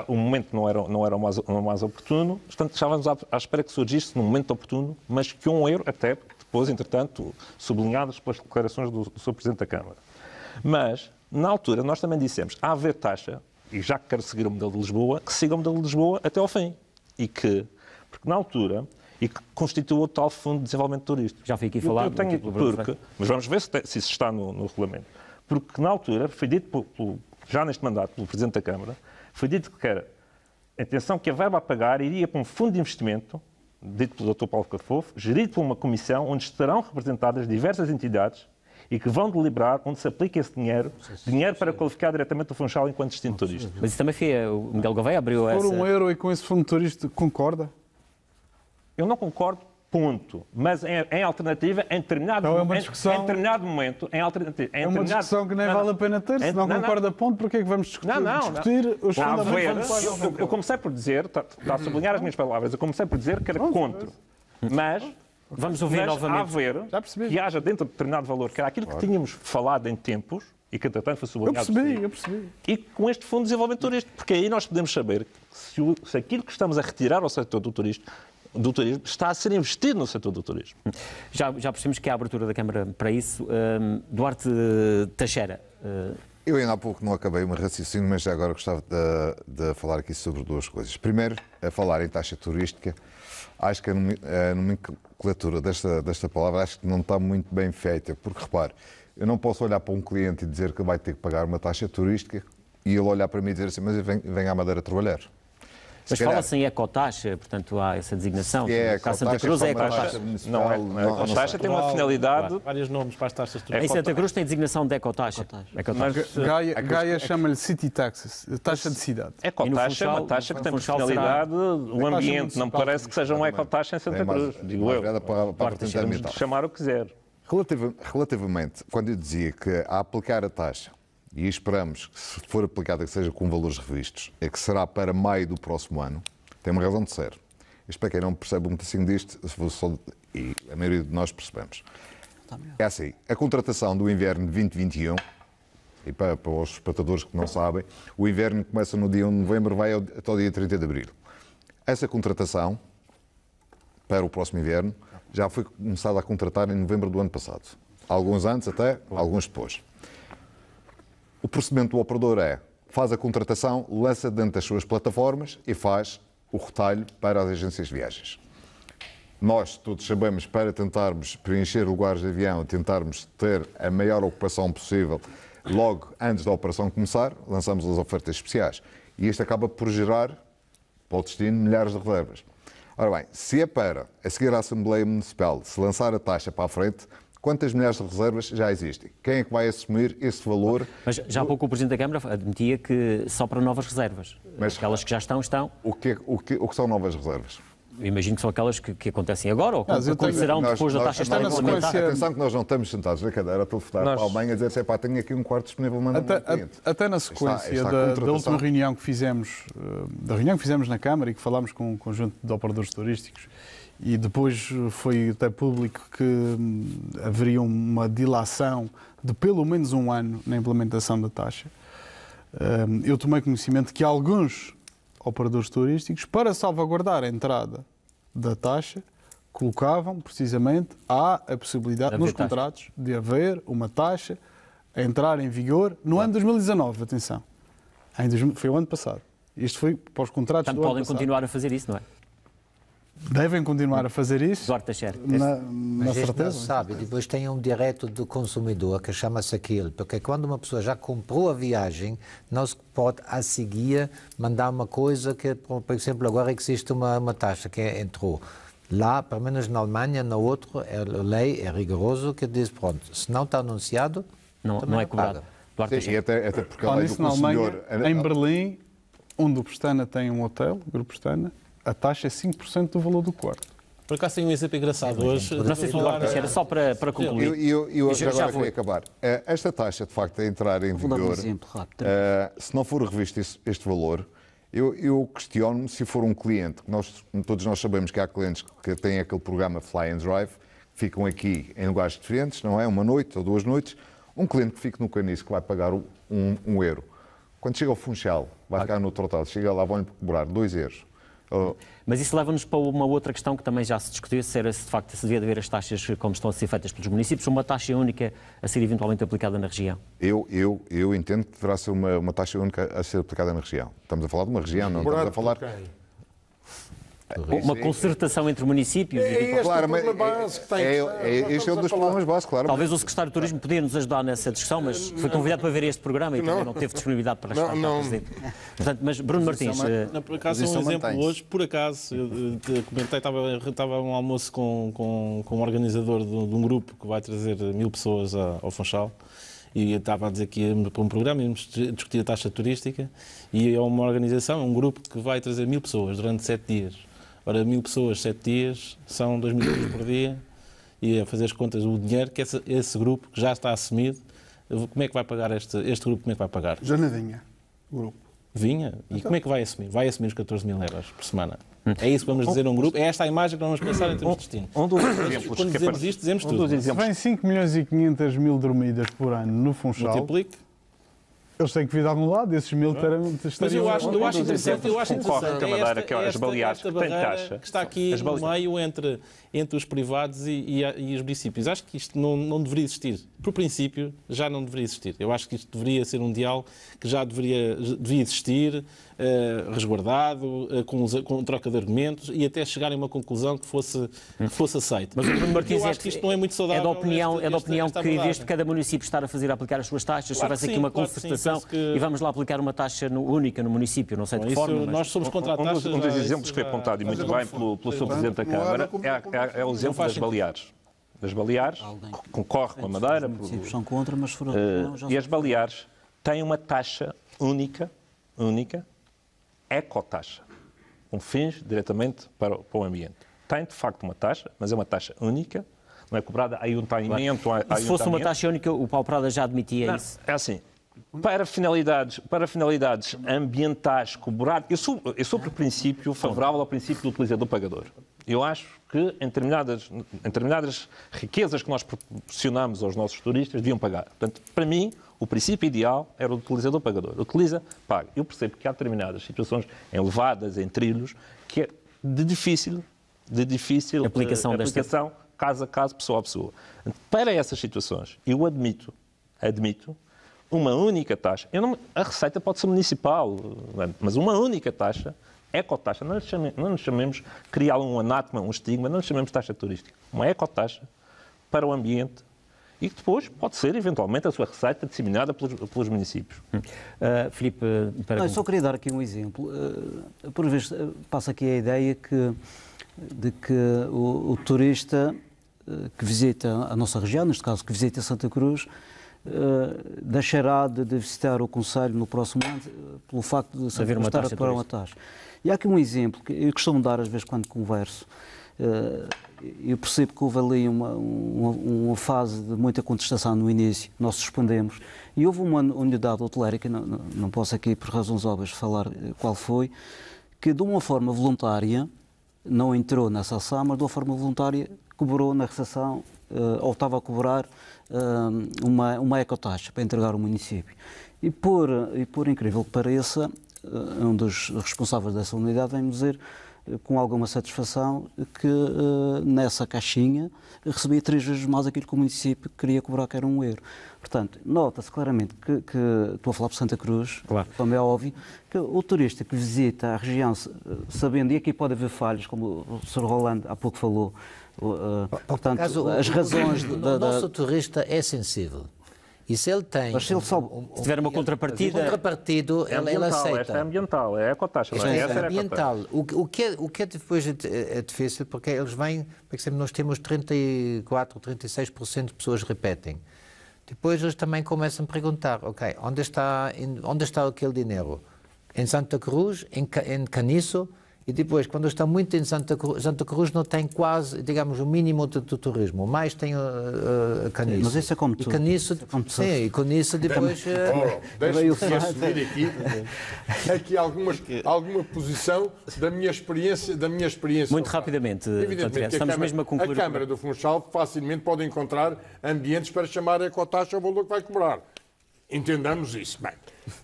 o momento não era, não era o, mais, o mais oportuno, portanto, estávamos à, à espera que surgisse num momento oportuno, mas que um euro até depois, entretanto, sublinhadas pelas declarações do, do Sr. Presidente da Câmara. Mas, na altura, nós também dissemos, a haver taxa, e já que quero seguir o modelo de Lisboa, que siga o modelo de Lisboa até ao fim. E que, porque na altura, e que constituiu o tal Fundo de Desenvolvimento Turístico. Já fui aqui falar. Eu tenho, porque, mas vamos ver se, se isso está no, no regulamento. Porque na altura foi dito, por, por, já neste mandato, pelo Presidente da Câmara, foi dito que era a intenção que a verba a pagar iria para um fundo de investimento, dito pelo Dr. Paulo Cafofo, gerido por uma comissão onde estarão representadas diversas entidades e que vão deliberar onde se aplica esse dinheiro, dinheiro para qualificar diretamente o Funchal enquanto destino turístico. Mas isso também foi, eh, o Miguel Gouveia abriu essa... Por um euro e com esse fundo turístico, concorda? Eu não concordo Ponto. Mas em, em, alternativa, em determinado, então é uma discussão... em, em determinado momento, em alternativa. Em é uma discussão que nem não, vale a pena ter. Se não, não concorda, não. ponto, porquê é que vamos discutir, não, não, discutir não. os não, fundamentos? Eu, eu, eu, comecei por dizer, está, está a sublinhar as minhas palavras, eu comecei por dizer que era contra. Mas Vamos ouvir mas, novamente. A ver que haja dentro de determinado valor, que era aquilo claro. que tínhamos falado em tempos, e que entretanto foi sublinhado. Eu percebi, eu percebi. E com este Fundo de Desenvolvimento Turístico, porque aí nós podemos saber se, o, se aquilo que estamos a retirar ao setor do turismo do turismo está a ser investido no setor do turismo. Já, já percebemos que há abertura da Câmara para isso. Um, Duarte Teixeira. Uh... Eu ainda há pouco não acabei o meu raciocínio, mas já agora gostava de, de, falar aqui sobre duas coisas. Primeiro, a falar em taxa turística. Acho que a nomenclatura desta, desta palavra acho que não está muito bem feita, porque repare, eu não posso olhar para um cliente e dizer que vai ter que pagar uma taxa turística e ele olhar para mim e dizer assim, mas vem, vem à Madeira trabalhar. Mas fala-se em ecotaxa, portanto há essa designação. É, a Santa Cruz é ecotaxa. Não, é, não, a é ecotaxa tem uma finalidade. Vários nomes para as taxas é Em Santa Cruz tem designação de ecotaxa. Gaia, Gaia chama-lhe city taxes, taxa de cidade. Ecotaxa é uma taxa que tem por finalidade o ambiente. Não me parece que seja uma ecotaxa em Santa Cruz. Digo eu. Chamar o que quiser. Relativamente, quando eu dizia que a aplicar a taxa e esperamos que, se for aplicada, é que seja com valores revistos, é que será para maio do próximo ano, tem uma razão de ser. Espero que quem não percebe muito assim disto, só, e a maioria de nós percebemos. Tá é assim, a contratação do inverno de 2021, e para, para os espectadores que não sabem, o inverno começa no dia 1 de novembro, vai até o dia 30 de abril. Essa contratação, para o próximo inverno, já foi começada a contratar em novembro do ano passado. Alguns antes até, alguns depois. O procedimento do operador é faz a contratação, lança dentro das suas plataformas e faz o retalho para as agências de viagens. Nós todos sabemos, para tentarmos preencher lugares de avião, tentarmos ter a maior ocupação possível logo antes da operação começar, lançamos as ofertas especiais. E isto acaba por gerar, para o destino, milhares de reservas. Ora bem, se é para, a seguir à Assembleia Municipal, se lançar a taxa para a frente, Quantas milhares de reservas já existem? Quem é que vai assumir esse valor? Mas já há pouco o Presidente da Câmara admitia que só para novas reservas. Mas aquelas que já estão, estão. O que, é, o que, o que são novas reservas? Eu imagino que são aquelas que, que acontecem agora ou que acontecerão tenho, depois nós, da taxa de sequência... Atenção que nós não estamos sentados na cadeira a telefonar nós... para a Alemanha a dizer assim, pá, tenho aqui um quarto disponível, manda até, até na sequência está, está da, da, última reunião que fizemos, eh, da reunião que fizemos na Câmara e que falámos com um conjunto de operadores turísticos e depois eh, foi até público que hum, haveria uma dilação de pelo menos um ano na implementação da taxa. Hum, eu tomei conhecimento que alguns operadores turísticos, para salvaguardar a entrada da taxa, colocavam precisamente há a possibilidade nos taxa. contratos de haver uma taxa a entrar em vigor no ano ano 2019, atenção. foi o ano passado. Isto foi para os contratos Portanto, do podem passado. continuar a fazer isso, não é? Devem continuar a fazer isso? certo. Na, na Mas certeza. Não sabe, depois tem um direito do consumidor que chama-se aquilo, porque quando uma pessoa já comprou a viagem, não se pode a seguir mandar uma coisa que, por exemplo, agora existe uma, uma taxa que é, entrou. Lá, pelo menos na Alemanha, na outro é a lei é rigoroso que diz, pronto, se não está anunciado, não, não é cobrado. Duarte Sim, até, até porque a lei do consumidor... Alemanha, é, em Berlim, onde o Pestana tem um hotel, o Grupo Pestana, a taxa é 5% do valor do corte. Por acaso tem um exemplo engraçado hoje. Não sei se era só para, para concluir. Eu, eu, eu, eu já, agora queria acabar. Eh, esta taxa, de facto, a entrar em vigor, um exemplo, rápido. Uh, se não for revisto este, este valor, eu, eu questiono-me se for um cliente, nós, todos nós sabemos que há clientes que têm aquele programa Fly and Drive, que ficam aqui em lugares diferentes, não é? Uma noite ou duas noites. Um cliente que fica no Caniço, que vai pagar um, um euro. Quando chega ao Funchal, vai ah. ficar no Trotado, chega lá, vão-lhe cobrar dois euros ou... Mas isso leva-nos para uma outra questão que também já se discutiu, se, era, se de facto se devia haver as taxas como estão a ser feitas pelos municípios, uma taxa única a ser eventualmente aplicada na região. Eu, eu, eu entendo que deverá ser uma, uma taxa única a ser aplicada na região. Estamos a falar de uma região, não estamos a falar... Okay uma é concertação entre municípios? É este claro, mas é- base que tem é, é, Este é um dos problemas básicos, claro. Talvez o secretário de Turismo podia nos ajudar nessa discussão, mas foi convidado para ver este programa e não. também não teve disponibilidade para estar não, presente. Portanto, mas Bruno é Martins... Eh, por acaso, um exemplo hoje, por acaso, comentei, estava, estava um almoço com, com, com um organizador de, de um grupo que vai trazer mil pessoas ao Funchal e estava a dizer que íamos para um programa, íamos discutir a taxa turística, e é uma organização, um grupo que vai trazer mil pessoas durante sete dias. Ora, mil pessoas, sete dias, são dois mil euros por dia, e a fazer as contas, o dinheiro que esse, esse, grupo, que já está assumido, como é que vai pagar este, este grupo, como é que vai pagar? Já não vinha, o grupo. Vinha? E então. como é que vai assumir? Vai assumir os 14 mil euros por semana. Hum. É isso que vamos hum. dizer a um grupo? É esta a imagem que vamos pensar em termos de destino? Um dos exemplos Quando dizemos isto, dizemos tudo. Vêm 5 milhões e 500 mil dormidas por ano no Funchal. Multiplique eles têm que vir de algum lado, esses mil terão. Mas eu acho, eu acho interessante, eu acho interessante. É esta, que, as baleares que está aqui no meio entre, entre os privados e, e, e os municípios. Acho que isto não, não deveria existir. Por princípio, já não deveria existir. Eu acho que isto deveria ser um diálogo que já deveria, deveria existir. Eh, resguardado, uh, com, com, troca de argumentos e até chegarem a uma conclusão que fosse, que fosse aceita. Mas o Bruno Martins eu é acho que isto não é muito saudável. É da opinião, que é da opinião esta, esta que, desde cada município estar a fazer aplicar as suas taxas, claro se houvesse aqui uma claro concertação sim, que... e vamos lá aplicar uma taxa no, única no município, não sei de que forma. Mas... Nós somos contra Um, dos, um dos exemplos que foi é é apontado e muito bem pelo, pelo Sr. Presidente da Câmara é, é o exemplo das Baleares As Baleares, Alguém. concorre com a Madeira. Por... São contra, mas foram. Uh, e as Baleares têm uma taxa única, única ecotaxa, com fins diretamente para, para o ambiente. Tem, de facto, uma taxa, mas é uma taxa única, não é cobrada a ayuntamento. Claro. se fosse uma taxa única, o Paulo Prada já admitia não, isso. É assim, para finalidades, para finalidades ambientais cobradas, eu sou, eu sou por princípio favorável ao princípio do utilizador-pagador. Eu acho que em determinadas, em determinadas riquezas que nós proporcionamos aos nossos turistas deviam pagar. Portanto, para mim, o princípio ideal era o utilizador pagador. Utiliza, paga. Eu percebo que há determinadas situações elevadas, em trilhos que é de difícil, de difícil aplicação, eh, aplicação desta... caso a caso, pessoa a pessoa. Para essas situações, eu admito, admito, uma única taxa. Não, a receita pode ser municipal, eh, mas uma única taxa, ecotaxa, não, chame, não nos chamemos criar um anátema, um estigma, não nos chamemos taxa turística. Uma ecotaxa para o ambiente e que depois pode ser, eventualmente, a sua receita disseminada pelos, pelos municípios. Uh, Filipe, para... Não, só queria dar aqui um exemplo. Uh, por vezes uh, passa aqui a ideia que, de que o, o turista que visita a nossa região, neste caso que visita Santa Cruz, deixará de, de, visitar o Conselho no próximo ano pelo facto de se haver uma estar taxa a pagar uma taxa. E há aqui um exemplo que eu costumo dar às vezes quando converso. Eh, eu percebo que houve ali uma, uma, uma, fase de muita contestação no início, nós suspendemos, e houve uma unidade hoteleira, que não, não posso aqui, por razões óbvias, falar eh, qual foi, que de uma forma voluntária, não entrou nessa ação, mas de uma forma voluntária cobrou na recessão, eh, ou estava a cobrar, uma, uma ecotaxa para entregar ao município. E por, e por incrível que pareça, um dos responsáveis dessa unidade vem-me dizer com alguma satisfação que uh, nessa caixinha recebia três vezes mais aquilo que o município queria cobrar, que era um euro. Portanto, nota-se claramente que, que, estou a falar por Santa Cruz, claro. é óbvio, que o turista que visita a região, sabendo, e aqui pode haver falhas, como o Sr. Rolando há pouco falou, uh, portanto, as razões... O, o, da, o nosso turista é sensível. E se ele tem. Mas se ele só um, um, tiver uma contrapartida. Um contrapartido, é ela, aceita. é ambiental, é a cotagem. é, é ambiental. o, o, que é, o que é depois é, é difícil, porque eles vêm. Por exemplo, nós temos 34, 36% de pessoas repetem. Depois eles também começam a perguntar: ok, onde está, onde está aquele dinheiro? Em Santa Cruz? Em, em Caniço? E depois, quando estão muito em Santa Cruz, Santa Cruz não tem quase, digamos, o mínimo de, de turismo, mais tem uh, uh, caniço. Mas isso é como tudo. E caniço, é como tudo. sim, e caniço então, depois... Eh, deixa-me assumir aqui, aqui algumas, alguma posição da minha experiência. Da minha experiência muito rapidamente, Evidentemente, estamos a mesmo a concluir. A Câmara do Funchal facilmente pode encontrar ambientes para chamar a cotaxa ao valor que vai cobrar. Entendamos isso. Bem,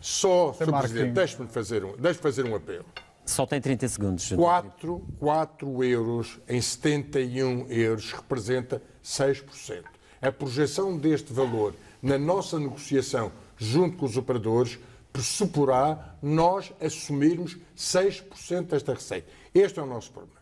só, Sr. Presidente, deixe-me fazer, um, deixe fazer um apelo. Só tem 30 segundos. 4, 4 euros em 71 euros representa 6%. A projeção deste valor na nossa negociação junto com os operadores pressuporá nós assumirmos 6% desta receita. Este é o nosso problema.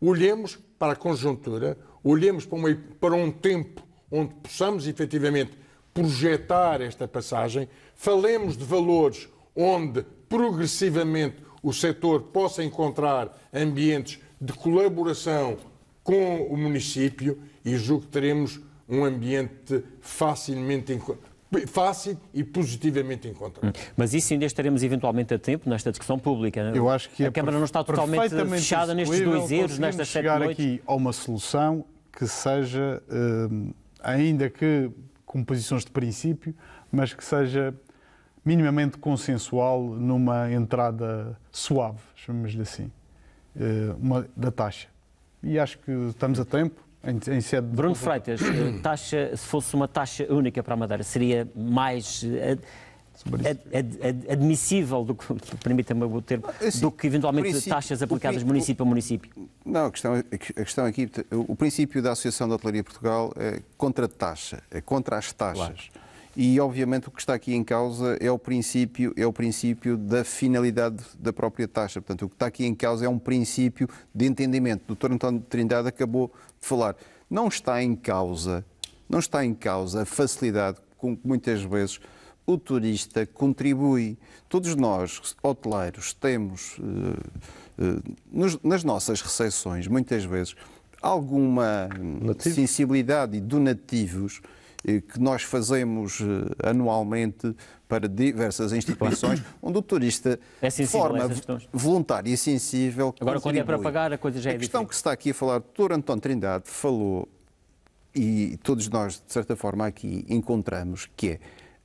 Olhemos para a conjuntura, olhemos para, uma, para um tempo onde possamos efetivamente projetar esta passagem, falemos de valores onde progressivamente o setor possa encontrar ambientes de colaboração com o município e julgo que teremos um ambiente facilmente fácil e positivamente encontrado. Hum. Mas isso ainda estaremos eventualmente a tempo nesta discussão pública. Não? É? Eu acho que a, é Câmara não está totalmente fechada nestes dois erros, nestas sete chegar noites. aqui a uma solução que seja, hum, ainda que com posições de princípio, mas que seja minimamente consensual numa entrada suave, chamamos-lhe assim, eh, uma, da taxa. E acho que estamos a tempo. Em, em sede Bruno de... Freitas, eh, taxa, se fosse uma taxa única para a Madeira, seria mais eh, ad, ad, admissível do que, permita-me o termo, assim, do que eventualmente taxas aplicadas o, município a município? Não, a questão, a questão aqui, o princípio da Associação da Hotelaria Portugal é contra taxa, é contra as taxas. Claro. E obviamente o que está aqui em causa é o princípio, é o princípio da finalidade da própria taxa. Portanto, o que está aqui em causa é um princípio de entendimento. O Dr António Trindade acabou de falar. Não está em causa, não está em causa a facilidade com que muitas vezes o turista contribui. Todos nós, hoteleiros, temos eh, eh, nas nossas recepções, muitas vezes, alguma Nativo. sensibilidade e donativos eh, que nós fazemos eh, anualmente para diversas instituições, onde o turista, é de forma voluntária e sensível. Agora, contribui. quando é para pagar, a coisa já é A questão diferente. que está aqui a falar, o Dr. António Trindade falou, e todos nós, de certa forma, aqui encontramos, que é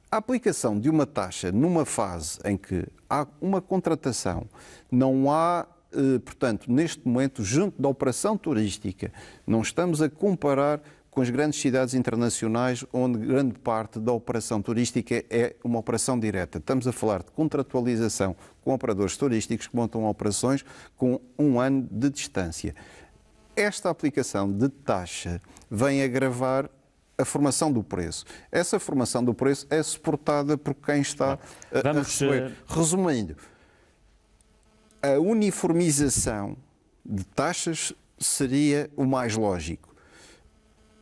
a aplicação de uma taxa numa fase em que há uma contratação, não há eh, portanto, neste momento, junto da operação turística, não estamos a comparar com as grandes cidades internacionais, onde grande parte da operação turística é uma operação direta. Estamos a falar de contratualização com operadores turísticos que montam operações com um ano de distância. Esta aplicação de taxa vem agravar a formação do preço. Essa formação do preço é suportada por quem está a, a receber. Eh, Resumindo, a uniformização de taxas seria o mais lógico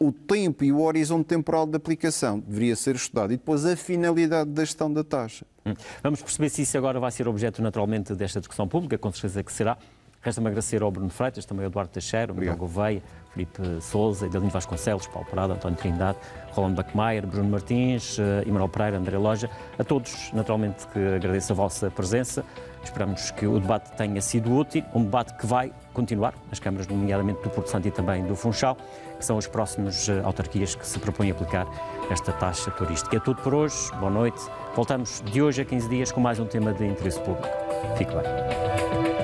o tempo e o horizonte temporal de aplicação deveria ser estudado e depois a finalidade da gestão da taxa. Hum. Vamos perceber se isso agora vai ser objeto naturalmente desta discussão pública, com certeza que será. Resta-me agradecer ao Bruno Freitas, também ao Eduardo Teixeira, ao Miguel Gouveia, Felipe Souza, Adelino Vasconcelos, Paulo Parada, António Trindade, Rolando Bachmeier, Bruno Martins, eh, Emanuel Pereira, André Loja. A todos, naturalmente, que agradeço a vossa presença. Esperamos que o debate tenha sido útil, um debate que vai continuar nas câmaras, nomeadamente do Porto Santo e também do Funchal são as próximas eh, autarquias que se propõem aplicar esta taxa turística. É tudo por hoje, boa noite. Voltamos de hoje a 15 dias com mais um tema de interesse público. Fique bem.